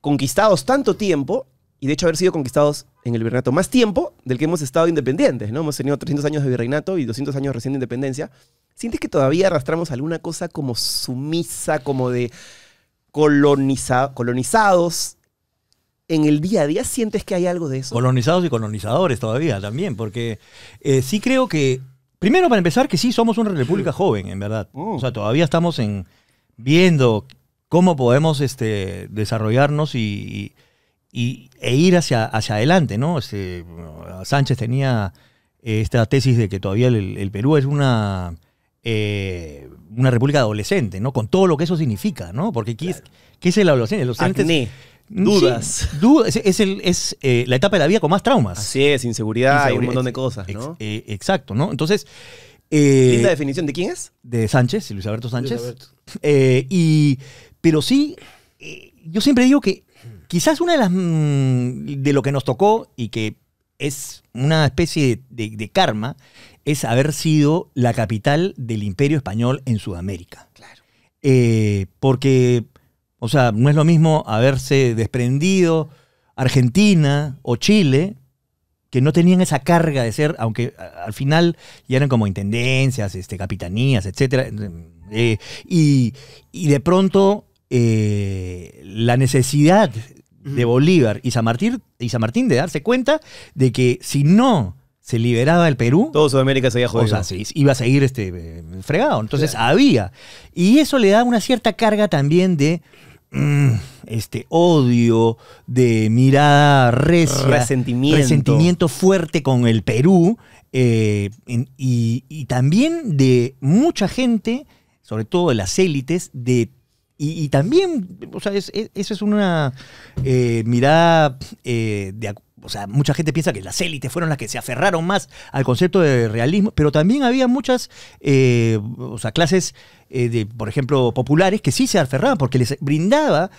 Speaker 1: conquistados tanto tiempo y de hecho haber sido conquistados en el virreinato más tiempo del que hemos estado independientes, ¿no? Hemos tenido 300 años de virreinato y 200 años recién de independencia. ¿Sientes que todavía arrastramos alguna cosa como sumisa, como de colonizados? En el día a día sientes que hay algo de eso.
Speaker 2: Colonizados y colonizadores todavía también, porque eh, sí creo que, primero para empezar, que sí somos una república joven, en verdad. Mm. O sea, todavía estamos en, viendo cómo podemos este, desarrollarnos y y, e ir hacia, hacia adelante, ¿no? Sánchez tenía eh, esta tesis de que todavía el, Perú es una, eh, una república adolescente, ¿no? Con todo lo que eso significa, ¿no? Porque ¿qué, es, el adolescente? Mm, dudas. es, eh, la etapa de la vida con más traumas. Así es, inseguridad, y un montón de cosas, ¿no? exacto, ¿no? Entonces. Eh, la
Speaker 1: definición de quién es?
Speaker 2: De Sánchez, Luis Alberto Sánchez. y, pero sí, yo siempre digo que Quizás una de las. Mm, de lo que nos tocó y que es una especie de, karma es haber sido la capital del Imperio Español en Sudamérica. Claro. Eh, porque, o sea, no es lo mismo haberse desprendido Argentina o Chile, que no tenían esa carga de ser, aunque al final ya eran como intendencias, este, capitanías, etc. Eh, y, de pronto eh, la necesidad de Bolívar y San, Martín, de darse cuenta de que si no se liberaba el Perú. Todo Sudamérica se iba a seguir este, eh, fregado. Entonces había. Y eso le da una cierta carga también de mm, este odio, de mirada recia, resentimiento, resentimiento fuerte con el Perú eh, y, y, también de mucha gente, sobre todo de las élites, de y, también, o sea, es, eso es una eh, mirada eh, de... O sea, mucha gente piensa que las élites fueron las que se aferraron más al concepto de realismo, pero también había muchas eh, o sea, clases, de, por ejemplo, populares que sí se aferraban porque les brindaba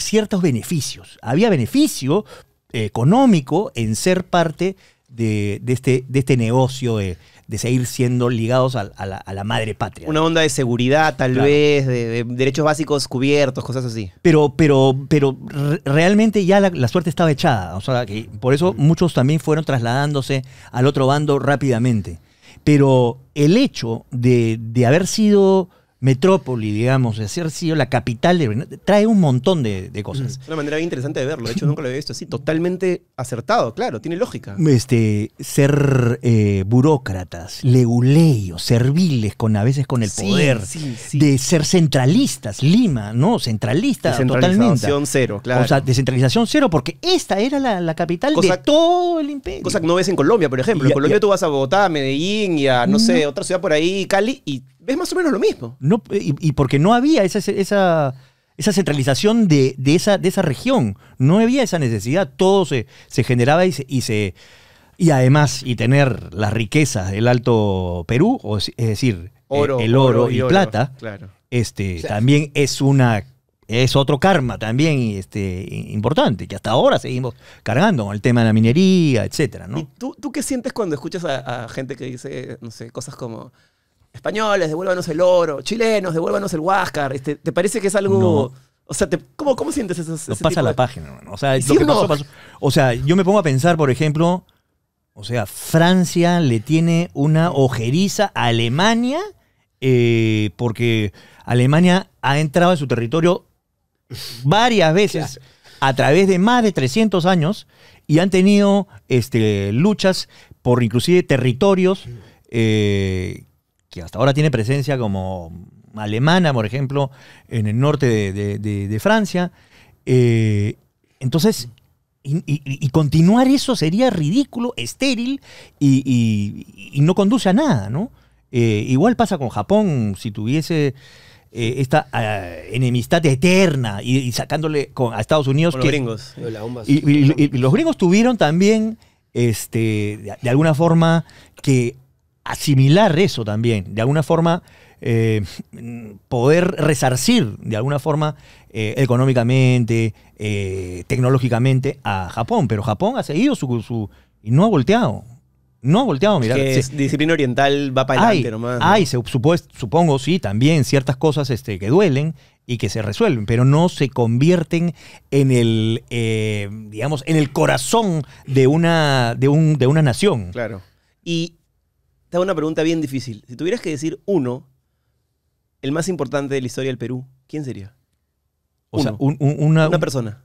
Speaker 2: ciertos beneficios. Había beneficio económico en ser parte de, este, de este negocio de, de seguir siendo ligados a, la, madre patria. Una onda de seguridad, tal vez,
Speaker 1: de, derechos básicos cubiertos, cosas así.
Speaker 2: Pero, pero, pero realmente ya la, suerte estaba echada. O sea, que por eso muchos también fueron trasladándose al otro bando rápidamente. Pero el hecho de, de haber sido metrópoli, digamos, de ser sido la capital de trae un montón de, de cosas.
Speaker 1: Una manera bien interesante de verlo, de hecho nunca lo había visto así, totalmente acertado, claro, tiene lógica.
Speaker 2: Este, ser eh, burócratas, leuleos, serviles con a veces con el poder, de ser centralistas, Lima, ¿no? Centralista totalmente. Descentralización cero, claro. O sea, descentralización cero, porque esta era la, capital de todo el imperio. Cosa que no ves en Colombia, por ejemplo. en
Speaker 1: Colombia tú vas a Bogotá, a Medellín y a, no sé, otra ciudad por ahí, Cali, y es más o menos lo mismo.
Speaker 2: No, eh, y, porque no había esa, esa, centralización de, esa, de esa región. No había esa necesidad. Todo se, generaba y se, y además, y tener las riquezas del Alto Perú, es decir, eh, el, oro, y, plata, este, también es una es otro karma también este, importante, que hasta ahora seguimos cargando con el tema de la minería, etcétera, ¿no? ¿Y tú, qué sientes cuando
Speaker 1: escuchas a, gente que dice, no sé, cosas como, Españoles, devuélvanos el oro. Chilenos, devuélvanos el Huáscar. Este, ¿Te parece que es algo.? O sea, ¿cómo, ¿cómo, sientes eso? No pasa la
Speaker 2: página, O sea, O sea, yo me pongo a pensar, por ejemplo, o sea, Francia le tiene una ojeriza a Alemania eh, porque Alemania ha entrado en su territorio varias veces a través de más de 300 años y han tenido este, luchas por inclusive territorios eh, que hasta ahora tiene presencia como alemana, por ejemplo, en el norte de, Francia. Eh, entonces, y, continuar eso sería ridículo, estéril y, no conduce a nada, ¿no? Eh, igual pasa con Japón, si tuviese eh, esta ah, enemistad eterna y, sacándole a Estados Unidos. los gringos,
Speaker 1: y,
Speaker 2: los gringos tuvieron también, este, de alguna forma, que asimilar eso también, de alguna forma eh, poder resarcir de alguna forma eh, económicamente, eh, tecnológicamente a Japón, pero Japón ha seguido su, su y no ha volteado. No ha volteado, mira. Que
Speaker 1: disciplina oriental va para adelante nomás.
Speaker 2: supongo, sí, también ciertas cosas este, que duelen y que se resuelven, pero no se convierten en el, digamos, en el corazón de una, de un, de una nación. Claro.
Speaker 1: Y, te una pregunta bien difícil. Si tuvieras que decir uno, el más importante de la historia del Perú, ¿quién sería?
Speaker 2: O sea, una, una persona.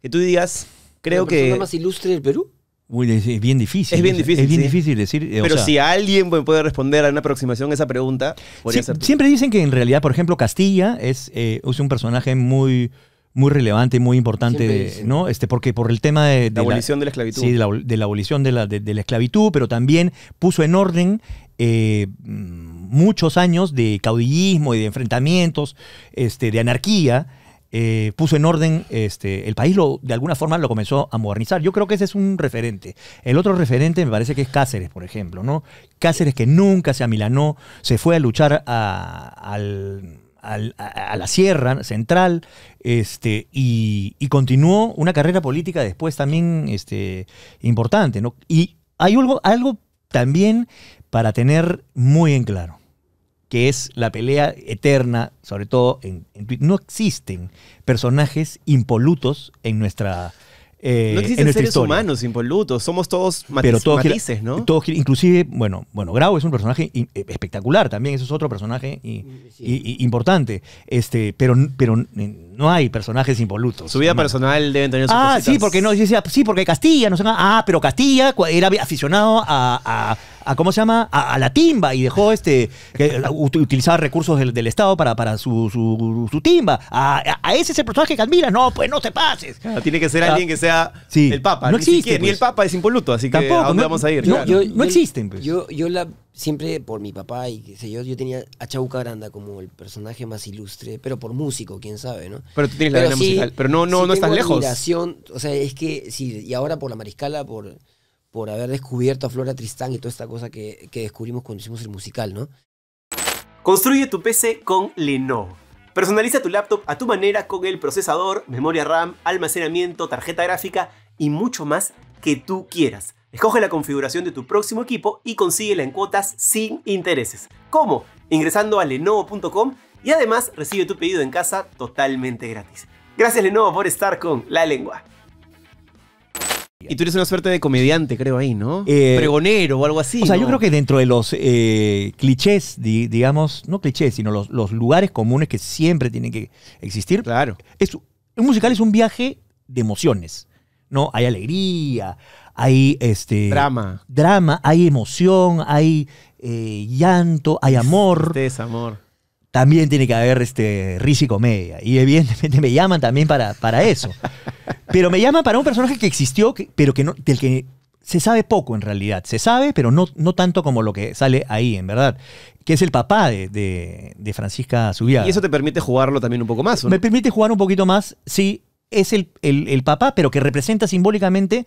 Speaker 2: Que tú digas,
Speaker 1: creo ¿La que. persona más
Speaker 2: ilustre del Perú? es, bien difícil. Es bien difícil. Es bien difícil decir. Eh, Pero si
Speaker 1: alguien puede responder a una aproximación a esa pregunta, podría ser
Speaker 2: siempre dicen que en realidad, por ejemplo, Castilla es, eh, es un personaje muy muy relevante y muy importante, ¿no? Este, porque por el tema de, la abolición de la esclavitud. Sí, de la, abolición de la, esclavitud, pero también puso en orden eh, muchos años de caudillismo y de enfrentamientos, este, de anarquía. Eh, puso en orden este, el país, lo, de alguna forma lo comenzó a modernizar. Yo creo que ese es un referente. El otro referente me parece que es Cáceres, por ejemplo, ¿no? Cáceres que nunca se amilanó, se fue a luchar al a, la Sierra Central este, y, continuó una carrera política después también este, importante. ¿no? Y hay algo, algo también para tener muy en claro que es la pelea eterna, sobre todo en, en No existen personajes impolutos en nuestra eh, no existen en seres
Speaker 1: humanos impolutos, somos todos Pero todos matices,
Speaker 2: inclusive, bueno, bueno, Grau es un personaje eh, espectacular también, eso es otro personaje y, importante. Este, pero, pero no hay personajes impolutos. Su vida personal deben tener sus Ah, sí, porque no, ah, sí, porque Castilla, no Ah, pero Castilla era aficionado a a ¿cómo se llama? A, la timba y dejó este, utilizaba recursos del, Estado para, para su, su, timba. A, a, ese es el personaje que admiras. No, pues no te pases. tiene que ser ah, alguien que sea el Papa. No existe. Ni el pues.
Speaker 1: Papa es impoluto, así que ¿a dónde vamos a ir? No, existen. Pues.
Speaker 3: Yo, yo siempre por mi papá y qué sé yo, yo tenía a Chauca Granda como el personaje más ilustre, pero por músico, quién sabe, ¿no? Pero tú tienes la vena musical, pero no, no, estás lejos. o sea, es que sí, y ahora por la mariscala, por por haber descubierto a Flora Tristán y toda esta cosa que, descubrimos cuando hicimos el musical, ¿no?
Speaker 1: Construye tu PC con Lenovo. Personaliza tu laptop a tu manera con el procesador, memoria RAM, almacenamiento, tarjeta gráfica y mucho más que tú quieras. Escoge la configuración de tu próximo equipo y consíguela en cuotas sin intereses. ¿Cómo? Ingresando a lenovo.com y además recibe tu pedido en casa totalmente gratis. Gracias Lenovo por estar con La Lengua. Y tú eres una suerte de
Speaker 2: comediante, creo, ahí, ¿no? Eh, Pregonero o algo así. O sea, yo creo que dentro de los eh, clichés, digamos, no clichés, sino los, lugares comunes que siempre tienen que existir. Claro. Es, un musical es un viaje de emociones, ¿no? Hay alegría, hay este. Drama. Drama, hay emoción, hay eh, llanto, hay amor. es amor también tiene que haber este, risa y comedia. Y evidentemente me llaman también para, para eso. Pero me llaman para un personaje que existió, pero que no, del que se sabe poco en realidad. Se sabe, pero no, no tanto como lo que sale ahí, en verdad. Que es el papá de, Francisca Zubial. Y eso te permite jugarlo también un poco más, Me permite jugar un poquito más, sí. Es el, papá, pero que representa simbólicamente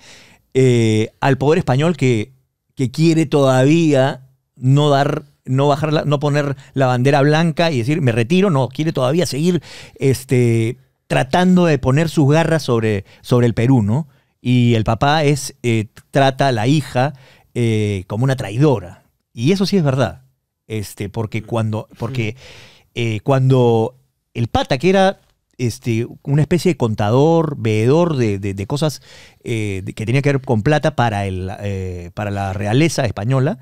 Speaker 2: eh, al poder español que, que quiere todavía no dar no bajar, no poner la bandera blanca y decir me retiro, no, quiere todavía seguir este, tratando de poner sus garras sobre, sobre el Perú, ¿no? Y el papá es, eh, trata a la hija eh, como una traidora. Y eso sí es verdad. Este, porque cuando, porque, eh, cuando el pata, que era este, una especie de contador, veedor de, cosas que tenía que ver con plata para, el, para la realeza española,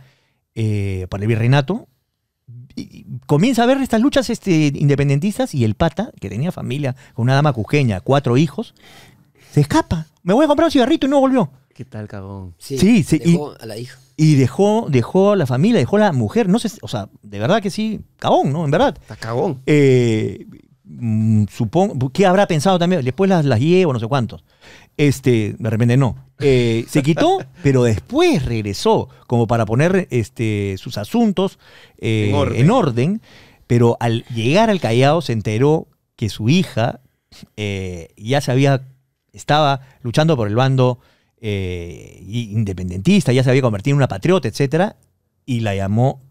Speaker 2: eh, para el virreinato, comienza a ver estas luchas este, independentistas y el pata, que tenía familia con una dama cujeña, cuatro hijos, se escapa. Me voy a comprar un cigarrito y no volvió. ¿Qué tal, cagón? Sí, sí. y, dejó, dejó la familia, dejó la mujer. No sé, o sea, de verdad que sí, cabón ¿no? En verdad. Está cagón. Eh, mm, supongo, ¿qué habrá pensado también? Después las, las llevo, no sé cuántos. Este, de repente no. Eh, se quitó, pero después regresó como para poner este, sus asuntos eh, en, orden. pero al llegar al Callao se enteró que su hija eh, ya se había, estaba luchando por el bando independentista, ya se había convertido en una patriota, etc. Y la llamó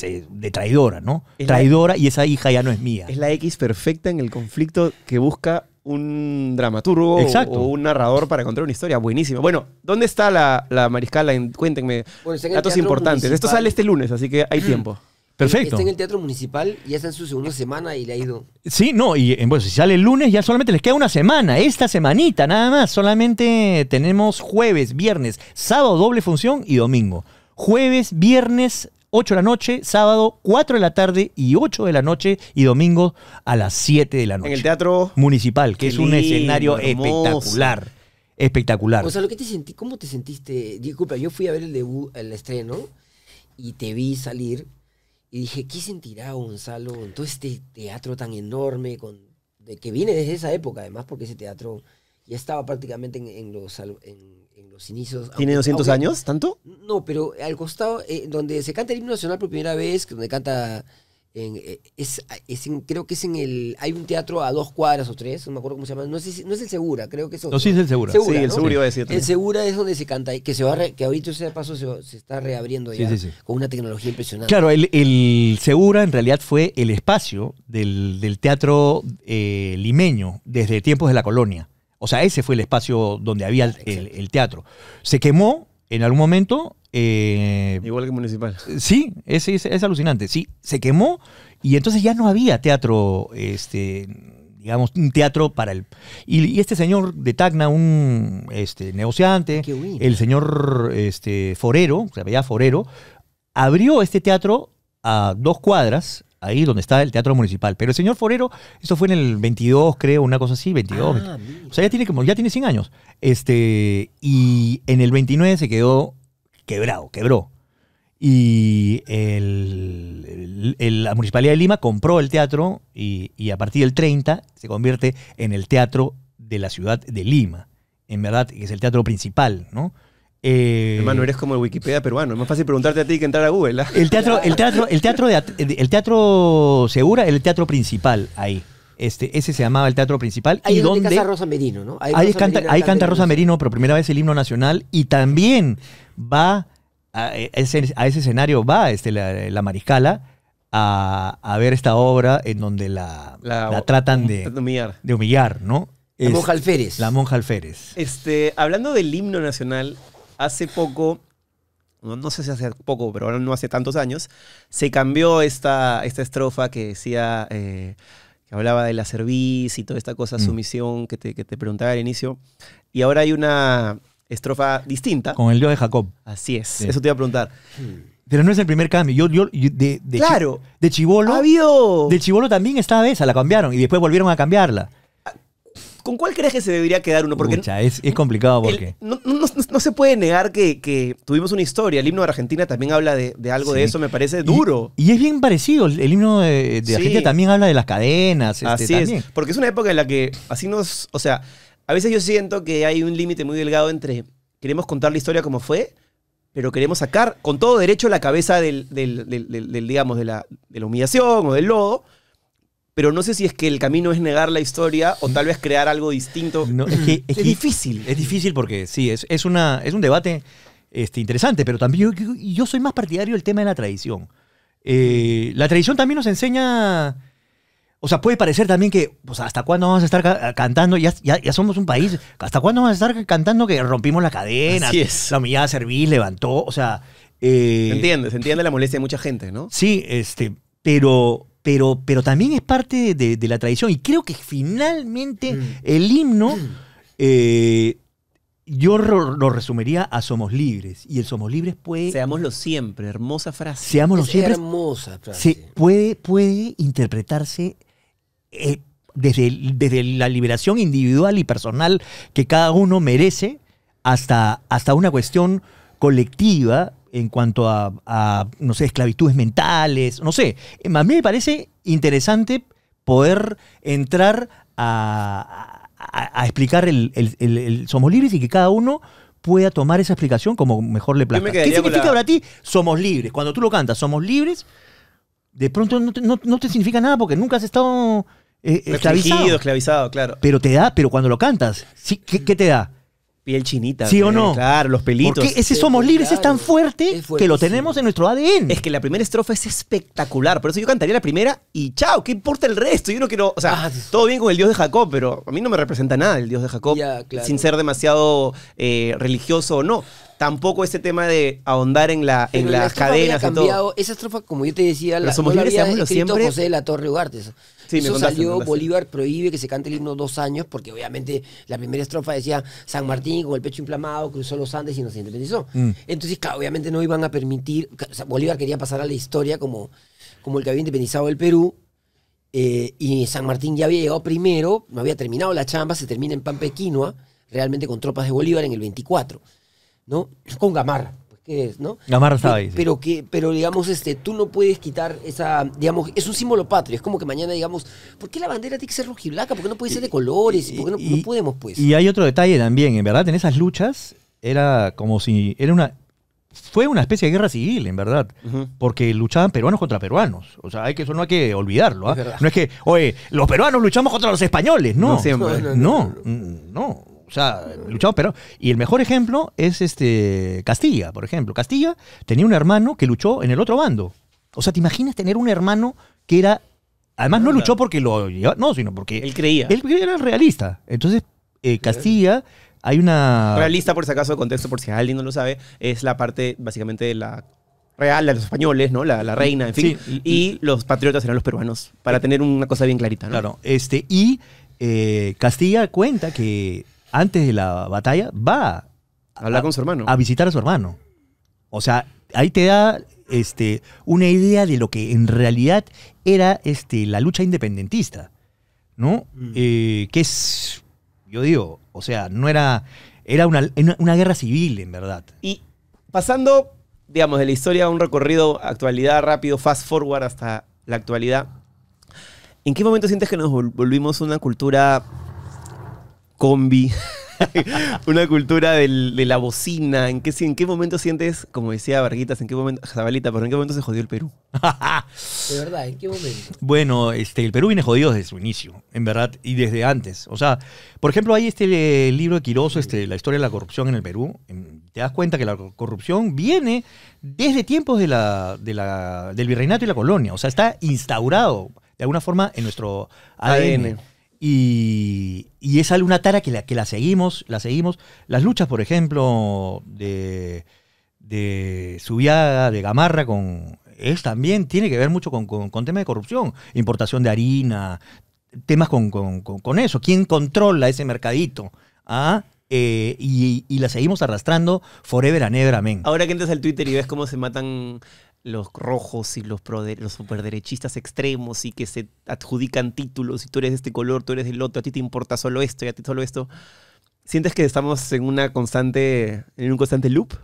Speaker 2: de traidora, ¿no? traidora
Speaker 1: y esa hija ya no es mía. Es la X perfecta en el conflicto que busca un dramaturgo o un narrador para contar una historia buenísima. Bueno, ¿dónde está la, la mariscala? Cuéntenme pues
Speaker 3: datos importantes. Esto sale
Speaker 2: este lunes, así que hay tiempo. Perfecto. Está en
Speaker 3: el Teatro Municipal, ya está en su segunda semana y le ha ido.
Speaker 2: Sí, no, y eh, bueno, si sale el lunes ya solamente les queda una semana, esta semanita nada más, solamente tenemos jueves, viernes, sábado doble función y domingo. Jueves, viernes, 8 de la noche, sábado 4 de la tarde y 8 de la noche y domingo a las 7 de la noche. En el Teatro Municipal, que es un escenario espectacular. Espectacular. O sea, lo que te
Speaker 3: sentí, ¿cómo te sentiste? Disculpa, yo fui a ver el debut, el estreno y te vi salir y dije, ¿qué sentirá Gonzalo en todo este teatro tan enorme con, de, que viene desde esa época además porque ese teatro ya estaba prácticamente en, en los en ¿Tiene 200 años?
Speaker 1: ¿Tanto? No,
Speaker 3: pero al costado, eh, donde se canta el himno nacional por primera vez, donde canta. Eh, es, creo que es en el. Hay un teatro a dos cuadras o tres, no me acuerdo cómo se llama. No, es el Segura, creo que es. Otro. No, sí es el Segura. sí, el Segura iba a decir. El Segura es donde se canta, que, se va que ahorita ese paso se, está reabriendo ya con una tecnología impresionante. Claro,
Speaker 2: el, Segura en realidad fue el espacio del, teatro eh, limeño desde tiempos de la colonia. O sea, ese fue el espacio donde había el, teatro. Se quemó en algún momento. Eh, Igual que municipal. Sí, es, es, alucinante. Sí, se quemó y entonces ya no había teatro, este, digamos, un teatro para el. Y, este señor de Tacna, un este, negociante, el señor este, Forero, se veía Forero, abrió este teatro a dos cuadras ahí donde está el Teatro Municipal. Pero el señor Forero, esto fue en el 22, creo, una cosa así, 22. Ah, o sea, ya tiene como, ya tiene 100 años. Este, y en el 29 se quedó quebrado, quebró. Y la Municipalidad de Lima compró el teatro y, a partir del 30 se convierte en el teatro de la ciudad de Lima. En verdad, que es el teatro principal, ¿no? Eh, Hermano, eres
Speaker 1: como el Wikipedia peruano. Es más fácil preguntarte a ti que entrar a Google. ¿ah? El teatro, el
Speaker 2: teatro, el teatro el teatro Segura, el teatro principal ahí. Este, ese se llamaba el teatro principal. Ahí donde, canta Rosa
Speaker 1: Merino, ¿no?
Speaker 3: Ahí, canta, Rosa
Speaker 2: Merino pero primera vez el himno nacional y también va a ese, escenario, va este, la, mariscala. A, ver esta obra en donde la, tratan de, de, humillar. ¿no? La monja alférez. La monja alférez.
Speaker 1: Este, hablando del himno nacional, hace poco, no, sé si hace poco, pero ahora no hace tantos años, se cambió esta, esta estrofa que decía, eh, que hablaba de la cerviz y toda esta cosa, mm. sumisión, que te, preguntaba al inicio. Y ahora hay una estrofa distinta. Con el Dios de Jacob. Así es, eso te
Speaker 2: iba a preguntar. Pero no es el primer cambio. Yo, yo, de, claro. de Chibolo. Habido. De Chibolo también estaba esa, la cambiaron y después volvieron a cambiarla.
Speaker 1: ¿Con cuál crees que se debería quedar uno?
Speaker 2: Porque es, complicado porque...
Speaker 1: no, se puede negar que, tuvimos una historia. El himno de Argentina también habla de, algo de eso, me parece duro.
Speaker 2: Y, es bien parecido. El, himno de, Argentina también habla de las cadenas. Este, así es.
Speaker 1: Porque es una época en la que así nos... O sea, a veces yo siento que hay un límite muy delgado entre queremos contar la historia como fue, pero queremos sacar con todo derecho la cabeza del, digamos, de de la humillación o del lodo pero no sé si es que el camino es negar la historia o tal vez crear algo distinto. es,
Speaker 2: que, es, difícil. Es difícil porque sí, es, es, una, es un debate este, interesante, pero también yo, soy más partidario del tema de la tradición. Eh, la tradición también nos enseña... O sea, puede parecer también que, pues, ¿hasta cuándo vamos a estar cantando? Ya, ya, somos un país. ¿Hasta cuándo vamos a estar cantando que rompimos la cadena? Así La humillada servil levantó, o sea... Eh, se entiende, se entiende
Speaker 1: la molestia de mucha gente, ¿no?
Speaker 2: Sí, este, pero pero, también es parte de, la tradición. Y creo que finalmente mm. el himno, mm. eh, yo lo, resumiría a Somos Libres. Y el Somos Libres puede...
Speaker 1: Seámoslo siempre, hermosa frase. Seámoslo siempre. Hermosa frase.
Speaker 2: puede, puede interpretarse... Eh, desde, desde la liberación individual y personal que cada uno merece hasta, hasta una cuestión colectiva en cuanto a, no sé, esclavitudes mentales, no sé. A mí me parece interesante poder entrar a, explicar el, Somos Libres y que cada uno pueda tomar esa explicación como mejor le plazca. ¿Qué significa para ti Somos Libres? Cuando tú lo cantas, Somos Libres, de pronto no te, significa nada porque nunca has estado... Eh, esclavizado.
Speaker 1: esclavizado, claro.
Speaker 2: Pero te da, pero cuando lo cantas, ¿qué te da? piel chinita. ¿Sí o eh, no? Claro, los pelitos. Porque ese somos libres es tan fuerte que lo
Speaker 1: tenemos en nuestro ADN. Es que la primera estrofa es espectacular. Por eso yo cantaría la primera y chao, ¿qué importa el resto? Yo no quiero. O sea, ah, todo bien con el Dios de Jacob, pero a mí no me representa nada el Dios de Jacob. Sin ser demasiado eh, religioso o no. Tampoco ese tema de ahondar en, la, en las cadenas y todo.
Speaker 3: Esa estrofa, como yo te decía, la, somos libres, la había siempre. José de la Torre Ugarte salió, Bolívar prohíbe que se cante el himno dos años, porque obviamente la primera estrofa decía San Martín con el pecho inflamado cruzó los Andes y se independizó. Mm. Entonces, obviamente no iban a permitir, Bolívar quería pasar a la historia como, como el que había independizado el Perú, eh, y San Martín ya había llegado primero, no había terminado la chamba, se termina en Pampequinoa, realmente con tropas de Bolívar en el 24, ¿no? Con Gamarra que es, ¿no?
Speaker 2: Gamarra mar
Speaker 3: Pero, que, pero digamos, este, tú no puedes quitar esa, digamos, es un símbolo patrio. Es como que mañana digamos, ¿por qué la bandera tiene que ser rojiblaca? ¿Por qué no puede ser de colores? ¿Por qué no, podemos,
Speaker 2: pues? Y hay otro detalle también, en verdad, en esas luchas era como si, era una, fue una especie de guerra civil, en verdad, porque luchaban peruanos contra peruanos. O sea, hay que, eso no hay que olvidarlo. ¿ah? no es que, oye, los peruanos luchamos contra los españoles, no, no, no mm, o sea, pero Y el mejor ejemplo es este Castilla, por ejemplo. Castilla tenía un hermano que luchó en el otro bando. O sea, ¿te imaginas tener un hermano que era... Además, no luchó porque lo... No, sino porque... Él creía. Él era realista. Entonces, eh, Castilla hay una... Realista,
Speaker 1: por si acaso, de contexto, por si alguien no lo sabe, es la parte básicamente de la real de los españoles, ¿no? La, la reina, en fin. Y los patriotas eran los peruanos,
Speaker 2: para tener una cosa bien clarita, ¿no? Claro, este, y eh, Castilla cuenta que antes de la batalla, va a hablar con su hermano. A visitar a su hermano. O sea, ahí te da este, una idea de lo que en realidad era este, la lucha independentista, ¿no? Mm. Eh, que es, yo digo, o sea, no era, era una, una guerra civil, en verdad. Y pasando,
Speaker 1: digamos, de la historia a un recorrido actualidad rápido, fast forward hasta la actualidad, ¿en qué momento sientes que nos volvimos una cultura combi, una cultura de la bocina. ¿En qué, momento sientes, como decía
Speaker 2: Varguitas, en qué momento, Zabalita, pero en qué momento se jodió el Perú? de verdad, ¿en qué momento? Bueno, este, el Perú viene jodido desde su inicio, en verdad, y desde antes. O sea, por ejemplo, hay este eh, libro de Quiroso, este, La historia de la corrupción en el Perú. Te das cuenta que la corrupción viene desde tiempos del virreinato y la colonia. O sea, está instaurado de alguna forma en nuestro ADN. Y, y, esa luna tara que la, que la seguimos, la seguimos. Las luchas, por ejemplo, de, de Subiaga, de Gamarra, con, es también, tiene que ver mucho con, con, temas de corrupción, importación de harina, temas con, eso. ¿Quién controla ese mercadito? Ah, eh, y, la seguimos arrastrando forever and ever, amén.
Speaker 1: Ahora que entras al Twitter y ves cómo se matan los rojos y los, superderechistas extremos y que se adjudican títulos y tú eres de este color, tú eres del otro, a ti te importa solo esto y a ti solo esto. ¿Sientes que estamos en una constante, en un constante loop?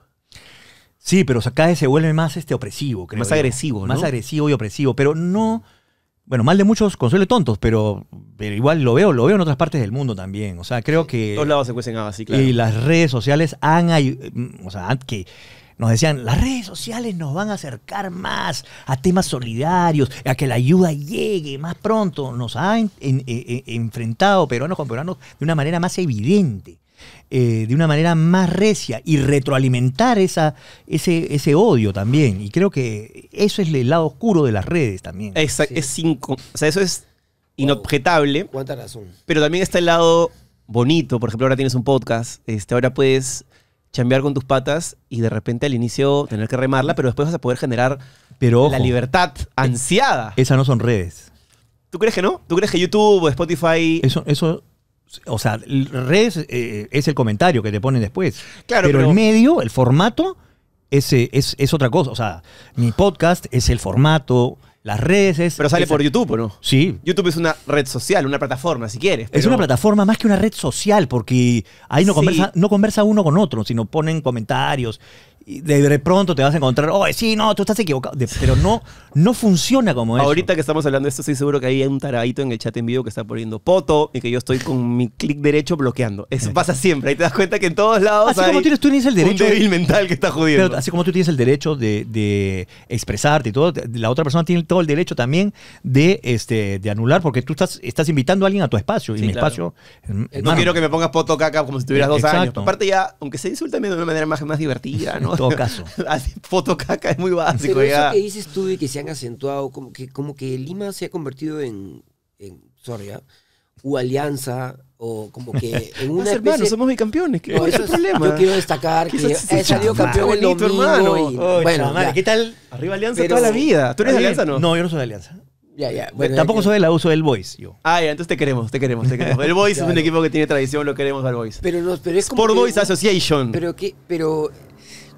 Speaker 1: Sí, pero o
Speaker 2: cada vez se vuelve más este opresivo, Más agresivo, ¿no? Más agresivo y opresivo, pero no bueno, mal de muchos consuelo tontos, pero, pero, igual lo veo, lo veo en otras partes del mundo también. O sea, creo que. Todos lados se cuecen así, claro. Y las redes sociales han, mm, o sea, que nos decían, las redes sociales nos van a acercar más a temas solidarios, a que la ayuda llegue más pronto. Nos han e, e, enfrentado peruanos con peruanos de una manera más evidente. Eh, de una manera más recia y retroalimentar esa, ese, ese odio también. Y creo que eso es el lado oscuro de las redes también.
Speaker 1: sea, eso es inobjetable. razón. Pero también está el lado
Speaker 2: bonito, por ejemplo, ahora
Speaker 1: tienes un podcast, este, ahora puedes chambear con tus patas y de repente al inicio tener que remarla, pero después vas a poder generar la libertad ansiada.
Speaker 2: Esas no son redes.
Speaker 1: ¿Tú crees que no? ¿Tú crees que YouTube o Spotify...
Speaker 2: Eso, eso o sea, redes eh, es el comentario que te ponen después. Claro, pero, el medio, el formato, es, es, otra cosa. O sea, mi podcast es el formato, las redes. Es, pero sale por YouTube, ¿o no?
Speaker 1: Sí. YouTube es una red social, una plataforma, si quieres. Es una
Speaker 2: plataforma más que una red social, porque ahí no, conversa, no conversa uno con otro, sino ponen comentarios de pronto te vas a encontrar, oh, sí, no, tú estás equivocado. pero no, no funciona como eso.
Speaker 1: Ahorita que estamos hablando de esto, estoy seguro que hay un taradito en el chat en vivo que está poniendo poto y que yo estoy con mi clic derecho bloqueando. Eso pasa siempre. Ahí te das cuenta que en todos lados. Así como tienes, tú
Speaker 2: tienes el derecho. mental que está jodiendo. así como tú tienes el derecho de, de, expresarte y todo, la otra persona tiene todo el derecho también de, este, de anular porque tú estás, estás invitando a alguien a tu espacio. y mi espacio. Eh, no quiero
Speaker 1: que me pongas poto caca como si tuvieras dos años. Aparte, ya, aunque se insulta de una manera más, más divertida, ¿no? todo caso. Foto fotocaca es muy básico. Pero ya. eso que dices
Speaker 3: tú de que se han acentuado, como que, como que Lima se ha convertido en, en sorry, ¿ah? u alianza, o como que en una hermano, somos bicampeones, ¿qué
Speaker 1: es el problema? Yo quiero destacar que ha salido campeón el domingo bueno, madre, ¿qué tal? Arriba Alianza toda la vida. ¿Tú eres de Alianza no? No, yo no
Speaker 2: soy de Alianza. Ya, ya. Tampoco soy de la uso del
Speaker 1: Boys, yo. Ah, ya, entonces te queremos, te queremos, te queremos. El Boys es un equipo que tiene tradición, lo queremos al Boys.
Speaker 3: Pero, no, pero es como Sport Boys Association. Pero qué, pero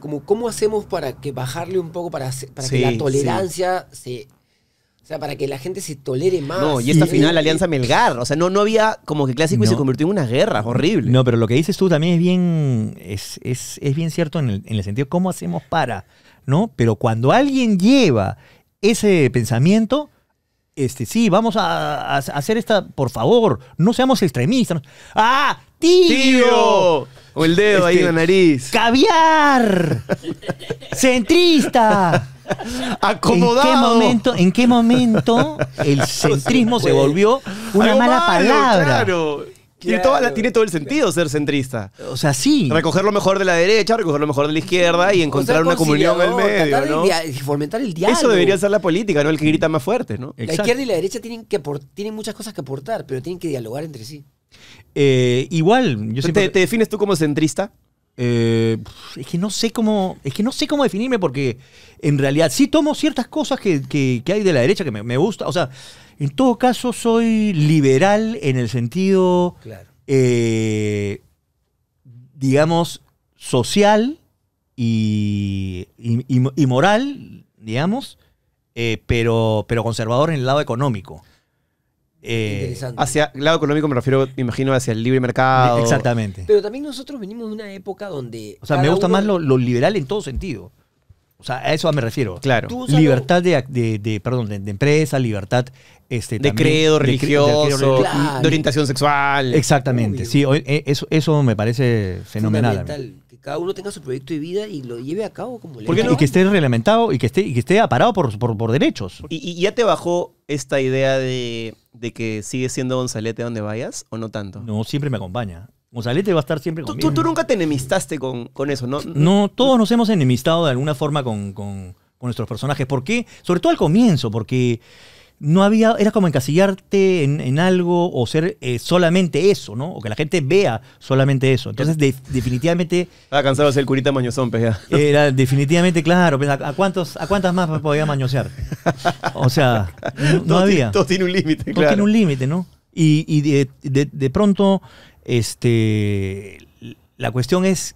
Speaker 3: como cómo hacemos para que bajarle un poco, para, que la tolerancia se o sea, para que la gente se tolere
Speaker 1: más. No, y esta final, Alianza Melgar. O sea, no, no había como que clásico y se convirtió en una guerra horrible.
Speaker 2: No, pero lo que dices tú también es bien, es, bien cierto en el, sentido cómo hacemos para, ¿no? Pero cuando alguien lleva ese pensamiento, este, sí, vamos a, a hacer esta, por favor, no seamos extremistas. ¡Ah! ¡Tío! ¡Tío! O el dedo ahí en la este, nariz. ¡Caviar! ¡Centrista! acomodado. ¿En qué momento, en qué momento el
Speaker 1: centrismo se, volvió una mala palabra? Claro. Tiene, todo el sentido ser centrista. O sea, sí. Recoger lo mejor de la derecha, recoger lo mejor de la izquierda y encontrar una comunión en el medio. ¿no?
Speaker 3: fomentar el diálogo. Eso debería
Speaker 1: ser la política, ¿no? El que grita más fuerte, ¿no? La izquierda
Speaker 3: y la derecha tienen, que tienen muchas cosas que aportar, pero tienen que dialogar entre sí.
Speaker 2: Eh, igual, yo ¿Te, defines tú como centrista? Eh, es que no sé cómo. Es que no sé cómo definirme, porque en realidad sí tomo ciertas cosas que, hay de la derecha que me, gustan gusta. O sea, en todo caso, soy liberal en el sentido. Eh, digamos, social y, y moral, digamos, pero, pero conservador en el lado económico. Eh, hacia el lado económico me refiero, imagino, hacia el libre mercado. Exactamente.
Speaker 3: Pero también nosotros venimos de una época donde. O sea, me gusta
Speaker 2: más lo, liberal en todo sentido. O sea, a eso me refiero. Claro. Libertad de, perdón, de, empresa, libertad este, de credo religioso, de,
Speaker 1: orientación sexual. Exactamente,
Speaker 2: sí, eh, eso, eso me parece fenomenal
Speaker 1: cada uno tenga su proyecto de vida y lo lleve a cabo como le Y que
Speaker 2: esté reglamentado y que esté, y que esté aparado por, por, derechos.
Speaker 1: ¿Y, ya te bajó esta idea de, que sigue siendo Gonzalete donde vayas o no tanto? No, siempre me acompaña. Gonzalete va a estar siempre conmigo. Tú, nunca te enemistaste con, eso, ¿no? No,
Speaker 2: todos nos hemos enemistado de alguna forma con, con nuestros personajes. ¿Por qué? Sobre todo al comienzo, porque no había, era como encasillarte en, algo o ser eh, solamente eso, ¿no? O que la gente vea solamente eso. Entonces, definitivamente... Estaba cansado de ser el curita mañosón, pues Era definitivamente, claro, pues, ¿a, cuántos, ¿a cuántas más podía mañosear? O sea, no, todo había. tiene un límite, claro. Todo tiene un límite, ¿no? Y, de, de, pronto, este, la cuestión es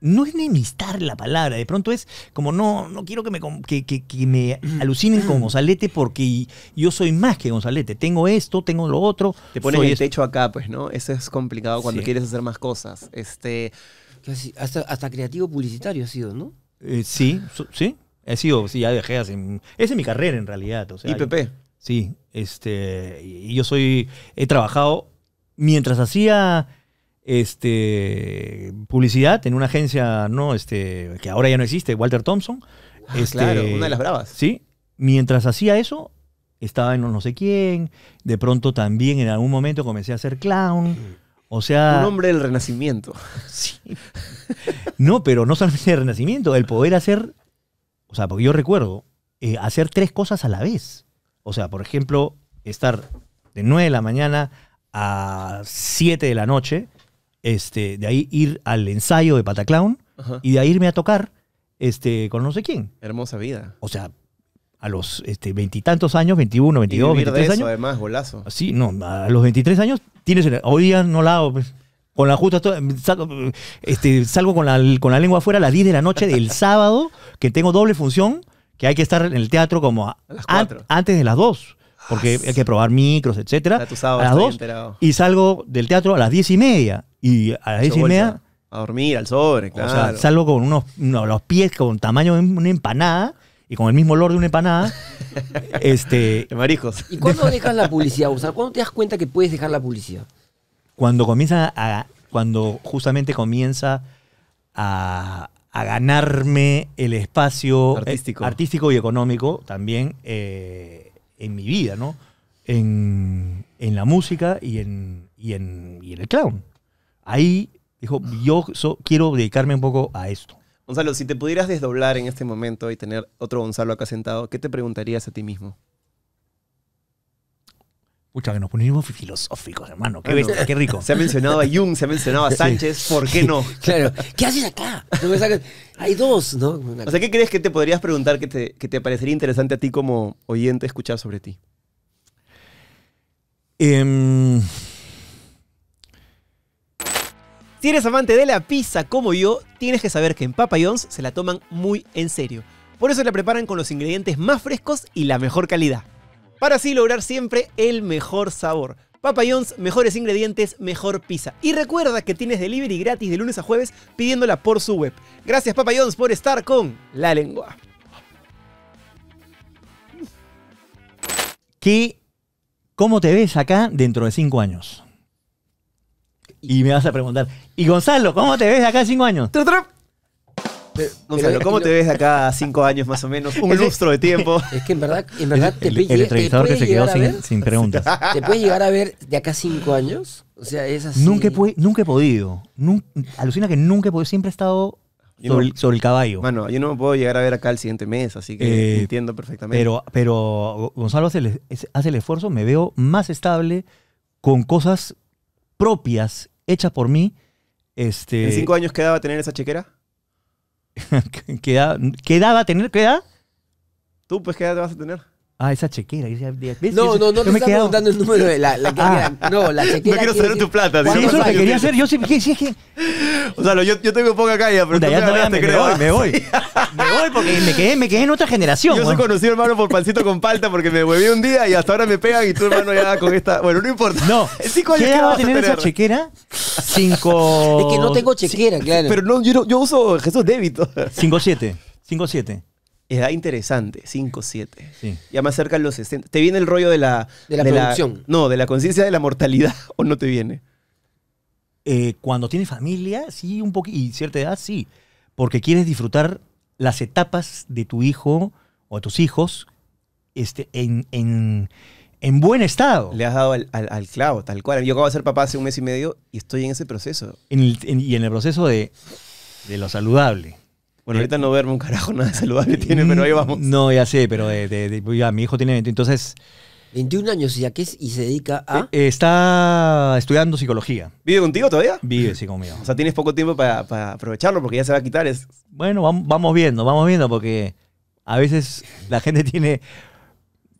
Speaker 2: no es enemistar la palabra, de pronto es como no, no quiero que me, que, me mm. alucinen con mm. Gonzalete porque yo soy más que Gonzalete, tengo esto, tengo lo otro. Te pones el techo
Speaker 1: acá, pues, ¿no? Eso es complicado cuando quieres
Speaker 2: hacer más cosas. Este...
Speaker 3: Hasta, creativo publicitario ha sido, ¿no?
Speaker 2: Eh, sí, sí, he sido, sí, ya dejé hace... Esa es mi carrera en realidad. O sea, sí, este, y yo soy, he trabajado, mientras hacía este, publicidad en una agencia no, este, que ahora ya no existe, Walter Thompson. Ah, claro, una de las bravas. Sí. Mientras hacía eso, estaba en no sé quién. De pronto también en algún momento comencé a ser clown. Mm. O sea. Un hombre del renacimiento. Sí. No, pero no solamente del renacimiento, el poder hacer. O sea, porque yo recuerdo eh, hacer tres cosas a la vez. O sea, por ejemplo, estar de 9 de la mañana a 7 de la noche este, de ahí ir al ensayo de Pataclown y de ahí irme a tocar este, con no sé quién. Hermosa vida. O sea, a los este, veintitantos años, 21, 22, eso, años.
Speaker 1: además, golazo. Ah, sí, no, a
Speaker 2: los 23 años tienes. Hoy día no la Pues, con la justa, salgo, este, salgo con, la, con la lengua afuera a las 10 de la noche del sábado, que tengo doble función, que hay que estar en el teatro como a, antes de las 2 porque ah, hay que probar micros, etcétera. A las 2. Y salgo del teatro a las diez y media. Y a las 10 y media.
Speaker 1: A dormir, al sobre, claro. O sea, salgo
Speaker 2: con unos, los pies con tamaño de una empanada y con el mismo olor de una empanada. este, de ¿Y cuándo
Speaker 3: dejas la publicidad? ¿cuándo te das cuenta que puedes dejar la publicidad?
Speaker 2: Cuando comienza a. Cuando justamente comienza a, ganarme el espacio eh, artístico, artístico y económico también eh, en mi vida, ¿no? En, la música y en, y en el clown ahí dijo, yo quiero dedicarme un poco a esto.
Speaker 1: Gonzalo, si te pudieras desdoblar en este momento y tener otro Gonzalo acá sentado, ¿qué te preguntarías a ti mismo?
Speaker 2: Escucha, que nos ponemos filosóficos, hermano. Qué, rico. Se ha mencionado a Jung, se ha mencionado a Sánchez, ¿por qué no? Claro. ¿Qué haces
Speaker 1: acá? Hay dos, ¿no? O sea, ¿qué crees que te podrías preguntar que te, parecería interesante a ti como oyente escuchar sobre ti? Eh... Si eres amante de la pizza como yo, tienes que saber que en Papa se la toman muy en serio. Por eso la preparan con los ingredientes más frescos y la mejor calidad. Para así lograr siempre el mejor sabor. Papa mejores ingredientes, mejor pizza. Y recuerda que tienes delivery gratis de lunes a jueves pidiéndola por su web. Gracias Papa por estar con La Lengua.
Speaker 2: ¿Qué? ¿Cómo te ves acá dentro de 5 años? Y me vas a preguntar, ¿y Gonzalo, cómo te ves de acá cinco años?
Speaker 1: Gonzalo, ¿cómo te ves de acá cinco años más o menos? Un lustro de tiempo. Es que en verdad, en verdad te, el, el entrevistador que se quedó
Speaker 2: sin, preguntas.
Speaker 3: ¿Te puede llegar a ver de acá cinco años? O sea, es así. Nunca
Speaker 2: he, nunca he podido. alucina que nunca he podido. Siempre he estado
Speaker 1: sobre, el caballo. Bueno, yo no me puedo llegar a ver acá el siguiente mes, así que eh, entiendo perfectamente. Pero,
Speaker 2: pero Gonzalo hace el esfuerzo, me veo más estable con cosas propias, hechas por mí. Este, ¿En cinco
Speaker 1: años quedaba tener esa chequera?
Speaker 2: quedaba, a tener, queda.
Speaker 1: Tú pues qué edad te vas a tener.
Speaker 2: Ah, esa chequera.
Speaker 1: No, no, no, te me estaba preguntando el número de la, que ah. No, la chequera. No quiero saber
Speaker 2: tu plata. Sí, eso es lo que quería hacer. Yo sí, es que... O sea, yo, yo tengo poca calle, pero ya me, me, voy, me voy.
Speaker 1: me voy porque me quedé, me quedé en otra generación. Yo soy conocido, hermano, por pancito con palta porque me bebí un día y hasta ahora me pegan
Speaker 2: y tú, hermano, ya con esta... Bueno, no importa. No. ¿Qué va a tener, esa chequera? Cinco... Es que no tengo chequera, claro. Pero
Speaker 1: no, yo, yo uso Jesús débito. Cinco siete. Cinco siete edad interesante, 5, 7. Sí. Ya cerca de los 60. ¿Te viene el rollo de la... De la
Speaker 2: no, de la conciencia de la mortalidad o no te viene. Eh, cuando tienes familia, sí, un poquito, y cierta edad, sí, porque quieres disfrutar las etapas de tu hijo o de tus hijos este, en, en, en buen estado. Le has dado al, al, clavo, tal
Speaker 1: cual. Yo acabo de ser papá hace un mes y medio y estoy en ese proceso.
Speaker 2: y en el proceso de, de lo saludable. Bueno, eh, ahorita no verme un carajo nada de saludable eh, tiene, pero ahí vamos. No, ya sé, pero mi hijo tiene 20, entonces... 21 años y es, y se dedica a... Eh, está estudiando psicología. ¿Vive contigo todavía? Vive, sí, conmigo. O sea, tienes poco tiempo para, aprovecharlo porque ya se va a quitar. Es... Bueno, vamos, viendo, vamos viendo porque a veces la gente tiene...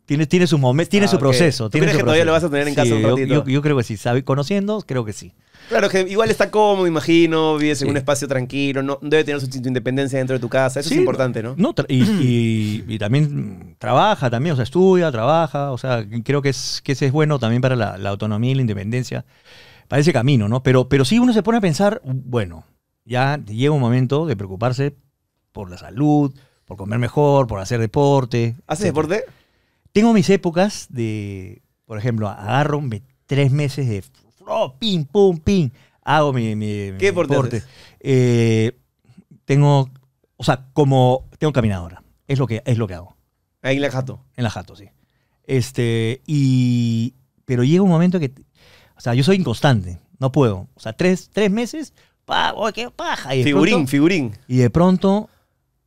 Speaker 2: Tiene, tiene, ah, su, tiene su proceso. ¿Tú crees que todavía lo vas a tener en casa un ratito? Yo, creo que sí. ¿Sabe? Conociendo, creo que sí.
Speaker 1: Claro, que igual está cómodo, imagino, vives en un espacio tranquilo, no, debe tener su, independencia dentro de tu casa, eso es importante, ¿no?
Speaker 2: no y, también trabaja, también, o sea, estudia, trabaja, o sea, creo que, es, es bueno también para la, autonomía y la independencia, para ese camino, ¿no? Pero, pero sí uno se pone a pensar, bueno, ya llega un momento de preocuparse por la salud, por comer mejor, por hacer deporte. ¿Haces deporte? Tengo mis épocas de, por ejemplo, agarro tres meses de oh, pim, pum, pim. Hago mi, mi ¿Qué deporte? Eh, tengo, o sea, como tengo caminadora. Es lo que, es lo que hago. Ahí en la jato. En la jato, sí. Este, y, pero llega un momento que, o sea, yo soy inconstante. No puedo. O sea, tres, tres meses, pa, oh, qué paja. Y figurín, pronto, figurín. Y de pronto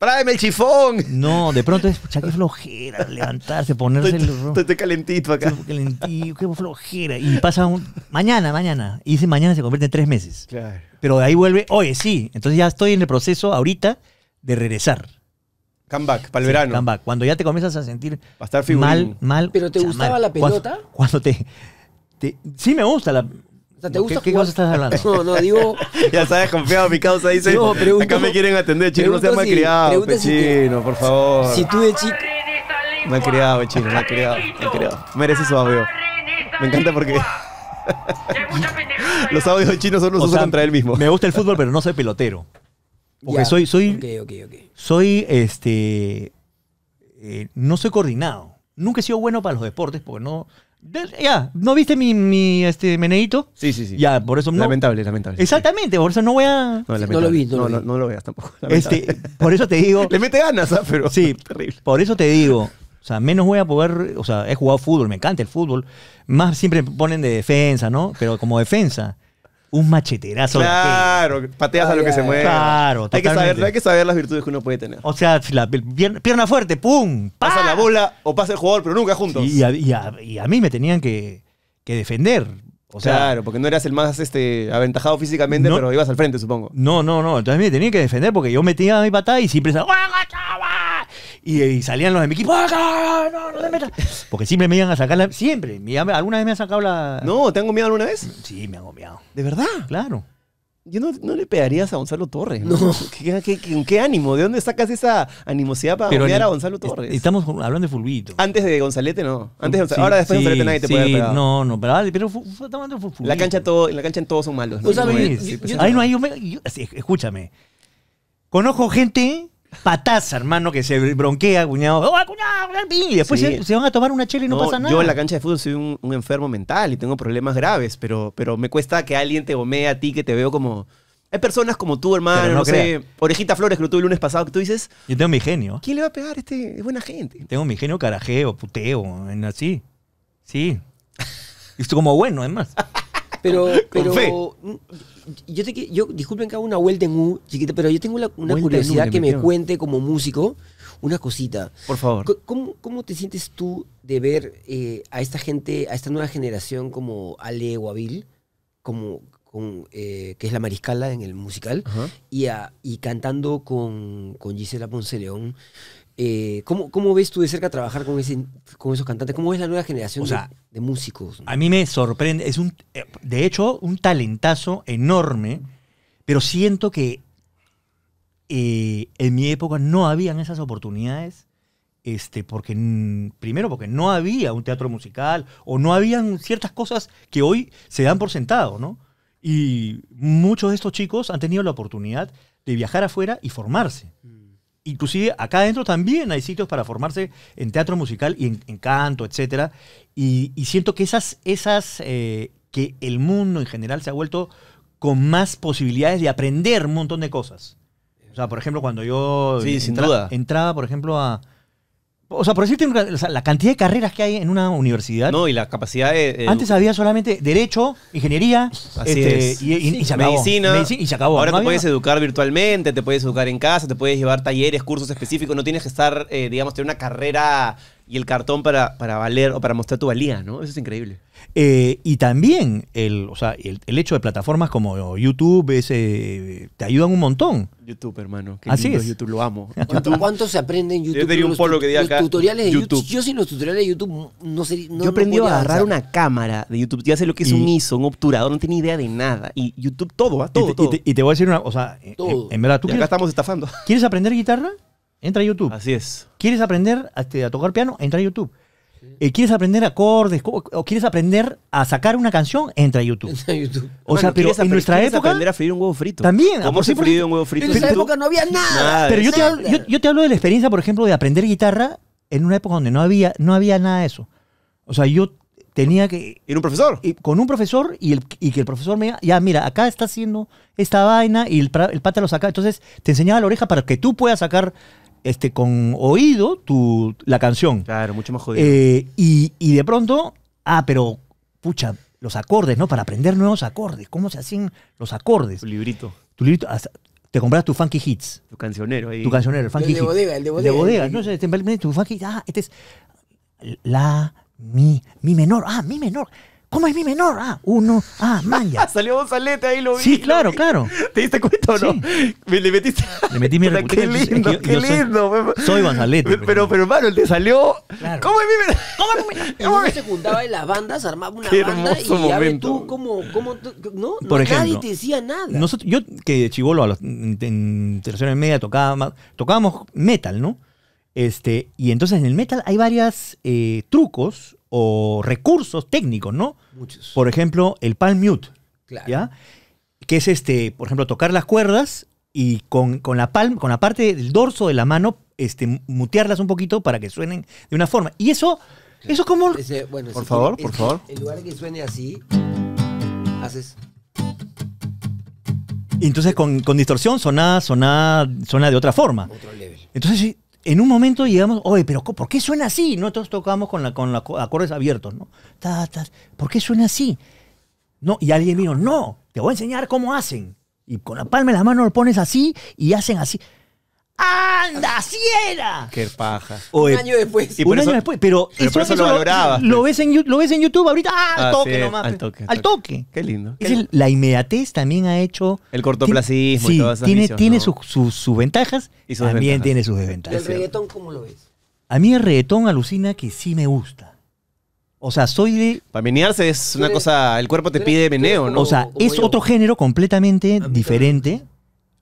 Speaker 2: ¡Práeme el chifón! No, de pronto es, pucha, qué flojera levantarse, ponerse el... Estoy, estoy calentito acá. qué flojera. Y pasa un... Mañana, mañana. Y ese mañana se convierte en tres meses. Claro. Pero de ahí vuelve, oye, sí. Entonces ya estoy en el proceso ahorita de regresar. Comeback, para el verano. Comeback. Cuando ya te comienzas a sentir mal, mal. ¿Pero te gustaba la pelota? Cuando, te, Sí me gusta la... ¿te gusta ¿Qué, jugar? cosa estás hablando? No, no, digo.
Speaker 1: ya sabes, confiado, mi causa dice. acá me quieren atender, chino, no seas malcriado. si chino, por favor. Si tú de chico. Malcriado, chino, malcriado, malcriado. Merece su audio.
Speaker 2: Me encanta porque. los audios chinos son los usos contra él mismo. Me gusta el fútbol, pero no soy pelotero. Porque soy. soy ok, ok. Soy este. Eh, no soy coordinado. Nunca he sido bueno para los deportes porque no, ya, ¿no viste mi, mi este, meneito? Sí, sí, sí. Ya, por eso no. Lamentable, lamentable. Exactamente, por eso no voy a. No, lo he visto. no, lo, no veas tampoco. Este, por eso te digo. Le mete ganas, ¿ah? Pero. Sí, terrible. Por eso te digo. O sea, menos voy a poder. O sea, he jugado fútbol, me encanta el fútbol. Más siempre ponen de defensa, ¿no? Pero como defensa un macheterazo. Claro,
Speaker 1: pateas a lo que se mueve. Claro, hay que, saber, hay que saber las virtudes que uno puede tener.
Speaker 2: O sea, pierna, fuerte, ¡pum!
Speaker 1: Pasa la bola o pasa el jugador, pero nunca juntos. Y a, y
Speaker 2: a, mí me tenían que, defender. O sea, claro, porque no eras
Speaker 1: el más este, aventajado físicamente, pero
Speaker 2: ibas al frente, supongo. No, no, no. Entonces me tenía que defender porque yo metía mi patada y siempre estaba y, salían los de mi equipo, ¡Ah, no, no te metas. Porque siempre me iban a sacar la. Siempre. ¿Alguna vez me ha sacado la.? No, ¿te han gomeado alguna vez? Sí, me han gomeado. ¿De verdad? Claro.
Speaker 1: Yo no, no le pegarías a Gonzalo Torres. No. ¿Qué, qué, ánimo? ¿De dónde sacas esa animosidad para golpear a Gonzalo Torres? Estamos hablando de Fulvito. Antes de Gonzalete, no. Antes Ahora después de nadie te puede sí, No, no, pero, ah, estamos hablando de Fulvito. La cancha todo, en la cancha todos son malos. Pues, ahí no
Speaker 2: hay. escúchame. Conozco gente pataza, hermano, que se bronquea, cuñado. ¡Oh, ah,
Speaker 4: cuñado! Ah, y después se,
Speaker 2: van a tomar una chela y no, pasa nada. Yo en la cancha de fútbol soy
Speaker 1: un, enfermo mental y tengo problemas graves, pero, pero me cuesta que alguien te gomee a ti, que te veo como... Hay personas como tú, hermano, no, sé, Orejita Flores, que lo tuve el lunes pasado, que tú dices...
Speaker 2: Yo tengo mi genio.
Speaker 1: ¿Quién le va a pegar a este? Es buena gente.
Speaker 2: Tengo mi genio carajeo, puteo, en así. Sí. Y estoy como bueno, además.
Speaker 1: Pero, pero mm,
Speaker 3: yo disculpen que una vuelta en U, chiquita, pero yo tengo una curiosidad que me, cuente como músico una cosita. Por favor. ¿Cómo, cómo te sientes tú de ver eh, a esta gente, a esta nueva generación como Ale Guavil, como con, eh, que es la mariscala en el musical, y, a, y cantando con, con Gisela Ponce León? Eh, ¿cómo, ves tú de cerca trabajar con, ese, con esos cantantes? ¿Cómo ves la nueva generación de,
Speaker 2: músicos? A mí me sorprende, es un, eh, de hecho, un talentazo enorme, pero siento que eh, en mi época no habían esas oportunidades. Este, porque primero porque no había un teatro musical o no habían ciertas cosas que hoy se dan por sentado, ¿no? Y muchos de estos chicos han tenido la oportunidad de viajar afuera y formarse. Mm inclusive acá adentro también hay sitios para formarse en teatro musical y en, canto, etc. Y, siento que esas, esas eh, que el mundo en general se ha vuelto con más posibilidades de aprender un montón de cosas. O sea, por ejemplo, cuando yo sí, duda entraba, por ejemplo, a, o sea, por decirte la cantidad de carreras que hay en una universidad. No, y la capacidad de. Antes había solamente derecho, ingeniería, este, y, Medicina, y se acabó. Ahora te puedes
Speaker 1: educar virtualmente, te puedes educar en casa, te puedes llevar talleres, cursos específicos. No tienes que estar, eh, digamos, tener una carrera y el cartón para, para valer o para mostrar tu valía, ¿no? Eso es
Speaker 2: increíble. Eh, y también el, o sea, el, hecho de plataformas como YouTube es, te ayudan un montón. YouTube, hermano. Así es. YouTube, lo amo.
Speaker 3: ¿Cuánto, se aprende en YouTube? Yo un lo que diga acá. Tutoriales de YouTube. Yo sin los tutoriales de YouTube no sé. yo aprendí a agarrar
Speaker 1: una cámara de YouTube. Ya sé lo que es un ISO, un obturador, no tenía idea de nada. Y YouTube todo, ¿ah? todo. Y te, todo.
Speaker 2: Y voy a decir una cosa. Sea, eh, en, verdad, tú. que acá estamos estafando. ¿Quieres aprender guitarra? Entra a YouTube. Así es. ¿Quieres aprender a, este, tocar piano? Entra a YouTube. Eh, ¿Quieres aprender acordes? ¿O quieres aprender a sacar una canción? Entra a YouTube. Entra a YouTube. O sea, pero en nuestra época. aprender a freír un huevo frito. También. ¿Cómo se freía un huevo frito? En esa época no
Speaker 1: había nada. pero yo
Speaker 2: te, hablo, de la experiencia, por ejemplo, de aprender guitarra en una época donde no había, no había nada de eso. O sea, yo tenía que. ¿Ir un profesor? Y, con un profesor y, el, que el profesor me ya, mira, acá está haciendo esta vaina y el, el pata lo saca. Entonces te enseñaba la oreja para que tú puedas sacar este, con oído la canción. Claro, mucho más jodido. Eh, y, de pronto, ah, pero pucha, los acordes, ¿no? Para aprender nuevos acordes. ¿Cómo se hacen los acordes? Tu librito. Tu librito. te compras tu funky hits. Tu cancionero ahí. Tu cancionero, el funky hits. El de bodega, el de bodega. De bodega. No sé, este, tu funky Ah, este es la, mi, mi menor. Ah, mi menor. ¿Cómo es mi menor? Ah, uno. Ah, manja.
Speaker 1: Salió Gonzalete, ahí lo
Speaker 2: vi. Sí, claro, claro. ¿Te diste cuenta o no? Me, le metiste. Le metí mi reputación. Qué lindo, qué lindo. Soy, soy Gonzalete. Pero, pero, pero, te salió.
Speaker 3: ¿Cómo es mi menor? ¿Cómo es mi menor? se juntaba en las bandas, armaba una qué banda y momento. ya tú cómo. ¿no? Por Nadie te decía nada. Nosotros,
Speaker 2: yo que chivolo a los, en tercera y media tocaba, tocábamos metal, ¿no? Este, y entonces en el metal hay varios eh, trucos o recursos técnicos, ¿no? Muchos. Por ejemplo, el palm mute. Claro. ¿Ya? Que es este, por ejemplo, tocar las cuerdas y con, la palma, con la parte del dorso de la mano, este, mutearlas un poquito para que suenen de una forma. Y eso, eso es como.
Speaker 3: por favor, por favor. En lugar de que suene así, haces.
Speaker 2: entonces con, con distorsión suena sonaba, suena de otra forma. Otro level. Entonces en un momento llegamos, oye, pero ¿por qué suena así? Nosotros tocamos con, con acordes abiertos, ¿no? ¿Por qué suena así? y alguien vino, no, te voy a enseñar cómo hacen. Y con la palma de la mano lo pones así y hacen así. ¡Anda, ciela! Qué paja. un año después. un año después. Pero, eso lo Lo, pues. ves en, lo ves en YouTube ahorita. ¡Ah, al ah, toque nomás! al pues. toque, Al toque. Qué lindo. la inmediatez también ha hecho. El cortoplacismo y todas esas tiene, tiene sus- ventajas. Y también tiene sus ¿Y el reggaetón cómo lo ves? A mí el reggaetón alucina que sí me gusta. O sea, soy de.
Speaker 1: Para menearse es una cosa. El cuerpo te pide meneo, ¿no? O sea, es
Speaker 2: otro género completamente diferente.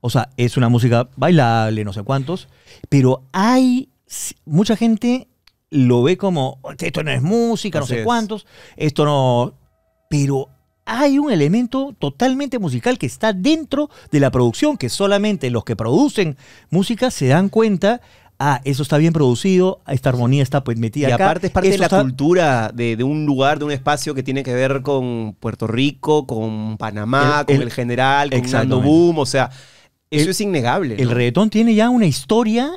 Speaker 2: O sea, es una música bailable, no sé cuántos, pero hay mucha gente lo ve como, esto no es música, no sé cuántos, esto no... Pero hay un elemento totalmente musical que está dentro de la producción, que solamente los que producen música se dan cuenta. Ah, eso está bien producido, esta armonía está pues metida. Y aparte es parte de la
Speaker 1: cultura de, un lugar, de un espacio que tiene que ver con Puerto Rico, con Panamá, con el, general, con Nando Boom, o sea, eso es innegable.
Speaker 2: El reggaetón tiene ya una historia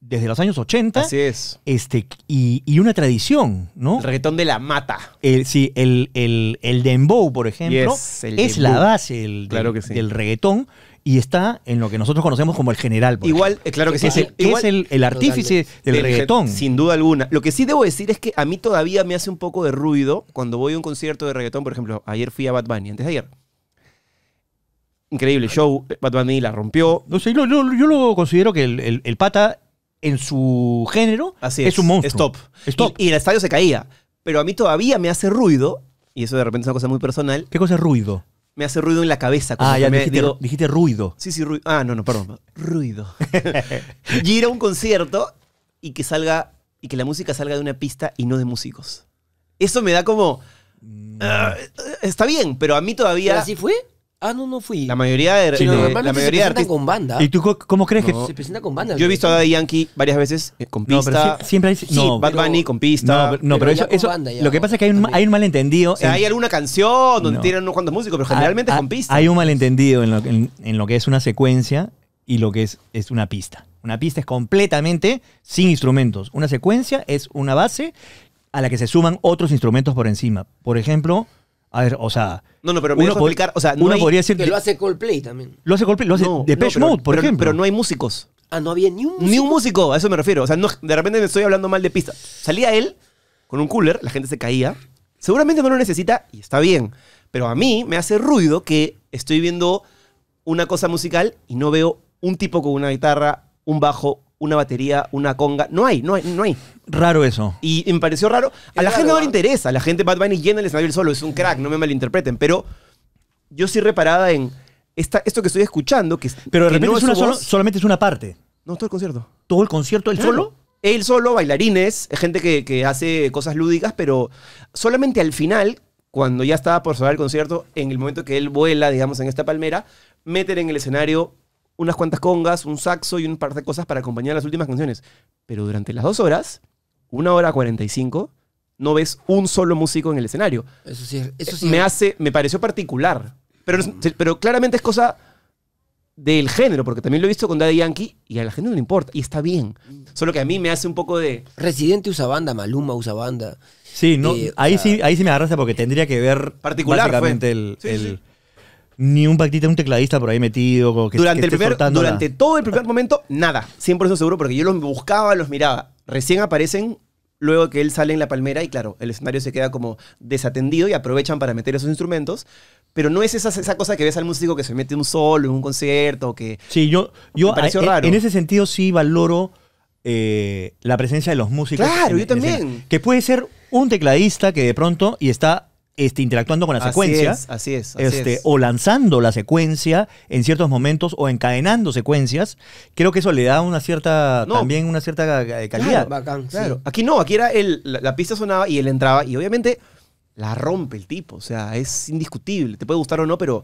Speaker 2: desde los años 80. Así es. Este, y, una tradición,
Speaker 1: ¿no? El reggaetón
Speaker 2: de la mata. sí, el, el, el dembow, por ejemplo, es la base del, reggaetón y está en lo que nosotros conocemos como el general. Igual, claro que sí. Es el, artífice del, reggaetón. Sin
Speaker 1: duda alguna. Lo que sí debo decir es que a mí todavía me hace un poco de ruido cuando voy a un concierto de reggaetón. Por ejemplo, ayer fui a Bad Bunny, antes de ayer increíble show. Eh, Batman Bunny la rompió. No sé, yo, yo, lo considero que el, pata en su género es, un monstruo. Stop. Stop. Y, el estadio se caía. Pero a mí todavía me hace ruido, y eso de repente es una cosa muy personal. ¿Qué cosa es ruido? me hace ruido en la cabeza. ah, ya me dijiste, ruido. Sí, sí, ruido. Ah, no, no, perdón. Ruido. y ir a un concierto y que salga, y que la música salga de una pista y no de músicos. Eso me da como... Mm. Ah, está bien, pero a mí todavía... así fue?
Speaker 3: Ah, no, no fui. La mayoría de,
Speaker 1: la mayoría se presenta con banda. ¿Y tú cómo crees que se presenta con banda? Yo he visto a Daddy Yankee varias veces eh, con pista. No, pero siempre hay sí, no, Bad Bunny con pista. No, pero, eso, eso lo que pasa es que hay
Speaker 2: un, hay un malentendido. hay alguna
Speaker 1: canción donde tienen unos cuantos músicos, pero generalmente ah, es ah, con pista. Hay
Speaker 2: un malentendido en lo, en lo que es una secuencia y lo que es, es una pista. Una pista es completamente sin instrumentos. Una secuencia es una base a la que se suman otros instrumentos por encima. Por ejemplo, a ver, o sea.
Speaker 1: No, no,
Speaker 3: pero me uno explicar. O sea, uno podría decir. Que lo hace Coldplay también.
Speaker 1: Lo hace Coldplay, lo hace Depeche Mode, por ejemplo. Pero no hay músicos. Ah, no había ni un músico. Ni un músico, a eso me refiero. O sea, de repente me estoy hablando mal de pista. Salía él con un cooler, la gente se caía. Seguramente no lo necesita y está bien. Pero a mí me hace ruido que estoy viendo una cosa musical y no veo un tipo con una guitarra, un bajo, una batería, una conga. No hay, no hay, no hay.
Speaker 2: Raro eso.
Speaker 1: Y, me pareció raro. A la gente no le interesa. La gente Bad Bunny llena el escenario solo. Es un crack, no me malinterpreten. Pero yo sí reparada en esta, esto que estoy escuchando. Que, pero de repente es una solo,
Speaker 2: solamente es una parte. No, todo el concierto. ¿Todo el concierto? ¿El solo?
Speaker 1: Él solo, bailarines, gente que, hace cosas lúdicas, pero solamente al final, cuando ya estaba por cerrar el concierto, en el momento que él vuela, digamos, en esta palmera, meter en el escenario unas cuantas congas, un saxo y un par de cosas para acompañar las últimas canciones. Pero durante las dos horas, una hora cuarenta y cinco, no ves un solo músico en el escenario. Eso sí, eso sí. Me hace, me pareció particular. Pero, pero claramente es cosa del género, porque también lo he visto con Daddy Yankee y a la gente no le importa, y está bien. Solo que a mí me hace un poco de... Residente usa banda, Maluma usa banda.
Speaker 2: Sí, no, eh, ahí, sí, ahí sí me agarraste porque tendría que ver particularmente el ni un pactita, un tecladista por ahí metido. durante durante
Speaker 1: todo el primer momento, nada. Siempre eso seguro, porque yo los buscaba, los miraba. Recién aparecen luego que él sale en la palmera y claro, el escenario se queda como desatendido y aprovechan para meter esos instrumentos. Pero no es esa, esa cosa que ves al músico que se mete en un solo en
Speaker 2: un concierto, que... Sí, yo, yo e, raro. en ese sentido sí valoro eh, la presencia de los músicos. Claro, yo también. que puede ser un tecladista que de pronto y está este, interactuando con la así secuencia. así es, este, O lanzando la secuencia en ciertos momentos o encadenando secuencias. Creo que eso le da una cierta, también una cierta eh, calidad. Claro, Aquí no, aquí era la, pista sonaba y él entraba y obviamente la
Speaker 1: rompe el tipo. O sea, es indiscutible. Te puede gustar o no, pero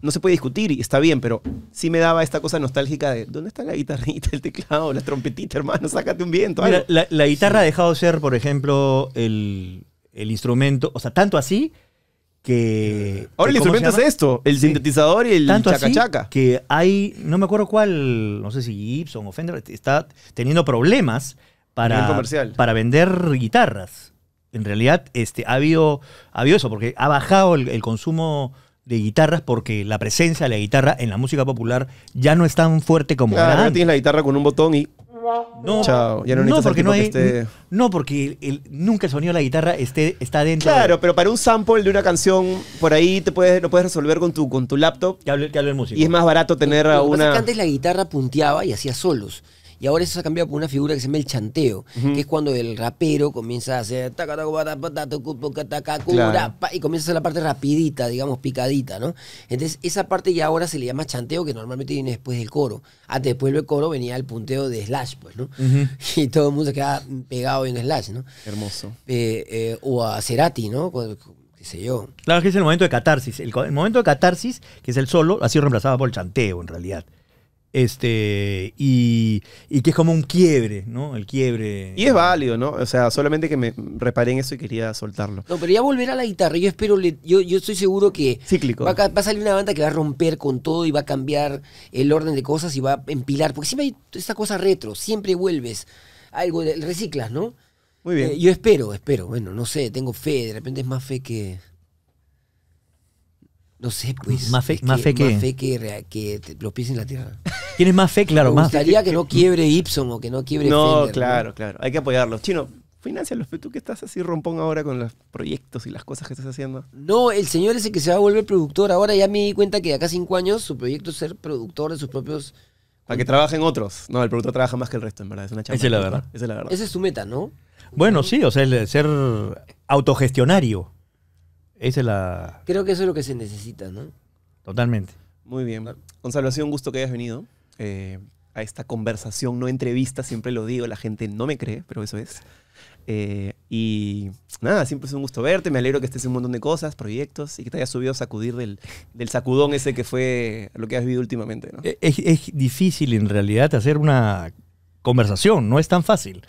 Speaker 1: no se puede discutir y está bien, pero sí me daba esta cosa nostálgica de ¿dónde está la guitarrita, el teclado, la trompetita, hermano? Sácate un viento.
Speaker 2: la, guitarra ha dejado ser, por ejemplo, el el instrumento, o sea, tanto así que... Ahora el instrumento es esto, el sintetizador y el tanto que hay, no me acuerdo cuál, no sé si Gibson o Fender, está teniendo problemas para, para vender guitarras. En realidad este, ha, habido, ha habido eso, porque ha bajado el, consumo de guitarras porque la presencia de la guitarra en la música popular ya no es tan fuerte como claro, tienes la guitarra con un botón y no, no, porque no nunca el sonido de la guitarra está dentro. Claro, pero para un
Speaker 1: sample de una canción, por ahí te puedes, lo puedes resolver con tu, con tu laptop. Y es más barato tener una. Antes
Speaker 3: la guitarra punteaba y hacía solos. Y ahora eso se ha cambiado por una figura que se llama el chanteo, que es cuando el rapero comienza a hacer y comienza a hacer la parte rapidita, digamos, picadita, ¿no? Entonces, esa parte ya ahora se le llama chanteo, que normalmente viene después del coro. Antes, después del coro, venía el punteo de Slash, pues, ¿no? Y todo el mundo se queda pegado en Slash, ¿no? Hermoso. Eh, eh, o a Cerati, ¿no? qué sé yo.
Speaker 2: Claro, que es el momento de catarsis. El, el, momento de catarsis, que es el solo, ha sido reemplazado por el chanteo, en realidad. Este, y, y, que es como un quiebre, ¿no? El
Speaker 1: quiebre. Y es válido, ¿no? O sea, solamente que me reparé en eso y quería soltarlo.
Speaker 3: No, pero ya volver a la guitarra, yo espero, yo, yo estoy seguro que. Cíclico. Va, a salir una banda que va a romper con todo y va a cambiar el orden de cosas y va a empilar, porque siempre hay esta cosa retro, siempre vuelves, algo, reciclas, ¿no? Muy bien. Eh, yo espero, espero, bueno, no sé, tengo fe, de repente es más fe que.
Speaker 2: No sé, pues. ¿Más fe, que, más fe
Speaker 3: que?
Speaker 1: los pies en la tierra.
Speaker 2: Tienes más fe, claro. Me gustaría
Speaker 1: que, no quiebre Ipsom o que no quiebre No, claro, claro. Hay que apoyarlos. Chino, financialos. Tú que estás así rompón ahora con los proyectos y las cosas que estás haciendo.
Speaker 3: No, el señor es el que se va a volver productor. Ahora ya me di cuenta que de acá cinco años su proyecto es ser productor de sus propios... Para que trabajen
Speaker 1: otros. No, el productor trabaja más que el resto, en verdad. Es una chamba. Esa es la verdad. Esa
Speaker 2: es
Speaker 3: la tu meta, ¿no?
Speaker 2: Bueno, sí. O sea, el ser autogestionario la... Creo que eso es lo que
Speaker 1: se necesita, ¿no? Totalmente. Muy bien. Gonzalo, ha sido un gusto que hayas venido. Eh, a esta conversación, no entrevista, siempre lo digo, la gente no me cree, pero eso es. Eh, y nada, siempre es un gusto verte, me alegro que estés en un montón de cosas, proyectos, y que te hayas subido a sacudir del, sacudón ese que fue lo que has vivido
Speaker 2: últimamente. E-, es, difícil en realidad hacer una conversación, no es tan fácil.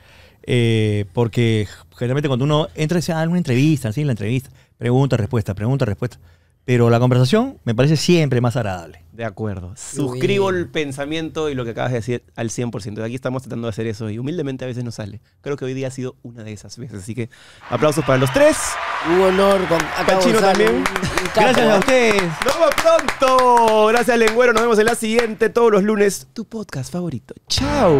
Speaker 2: Eh, porque generalmente cuando uno entra y ah, alguna una entrevista, sí, la entrevista, pregunta, respuesta, pregunta, respuesta. Pero la conversación me parece siempre más agradable.
Speaker 1: De acuerdo. Suscribo el pensamiento y lo que acabas de decir al 100%. Aquí estamos tratando de hacer eso y humildemente a veces no sale. Creo que hoy día ha sido una de esas veces. Así que aplausos para los tres. Un honor. Con, Pachino también. Gracias a ustedes. Nos vemos pronto. Gracias, Lenguero. Nos vemos en la siguiente todos los lunes. Tu podcast favorito. Chao.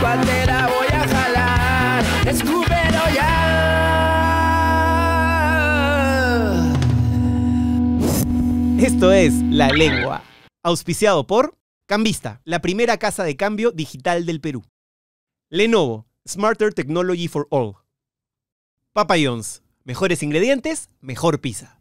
Speaker 3: voy a jalar,
Speaker 1: ya. Esto es La Lengua, auspiciado por Cambista, la primera casa de cambio digital del Perú. Lenovo, Smarter Technology for All. Papayons, mejores ingredientes, mejor pizza.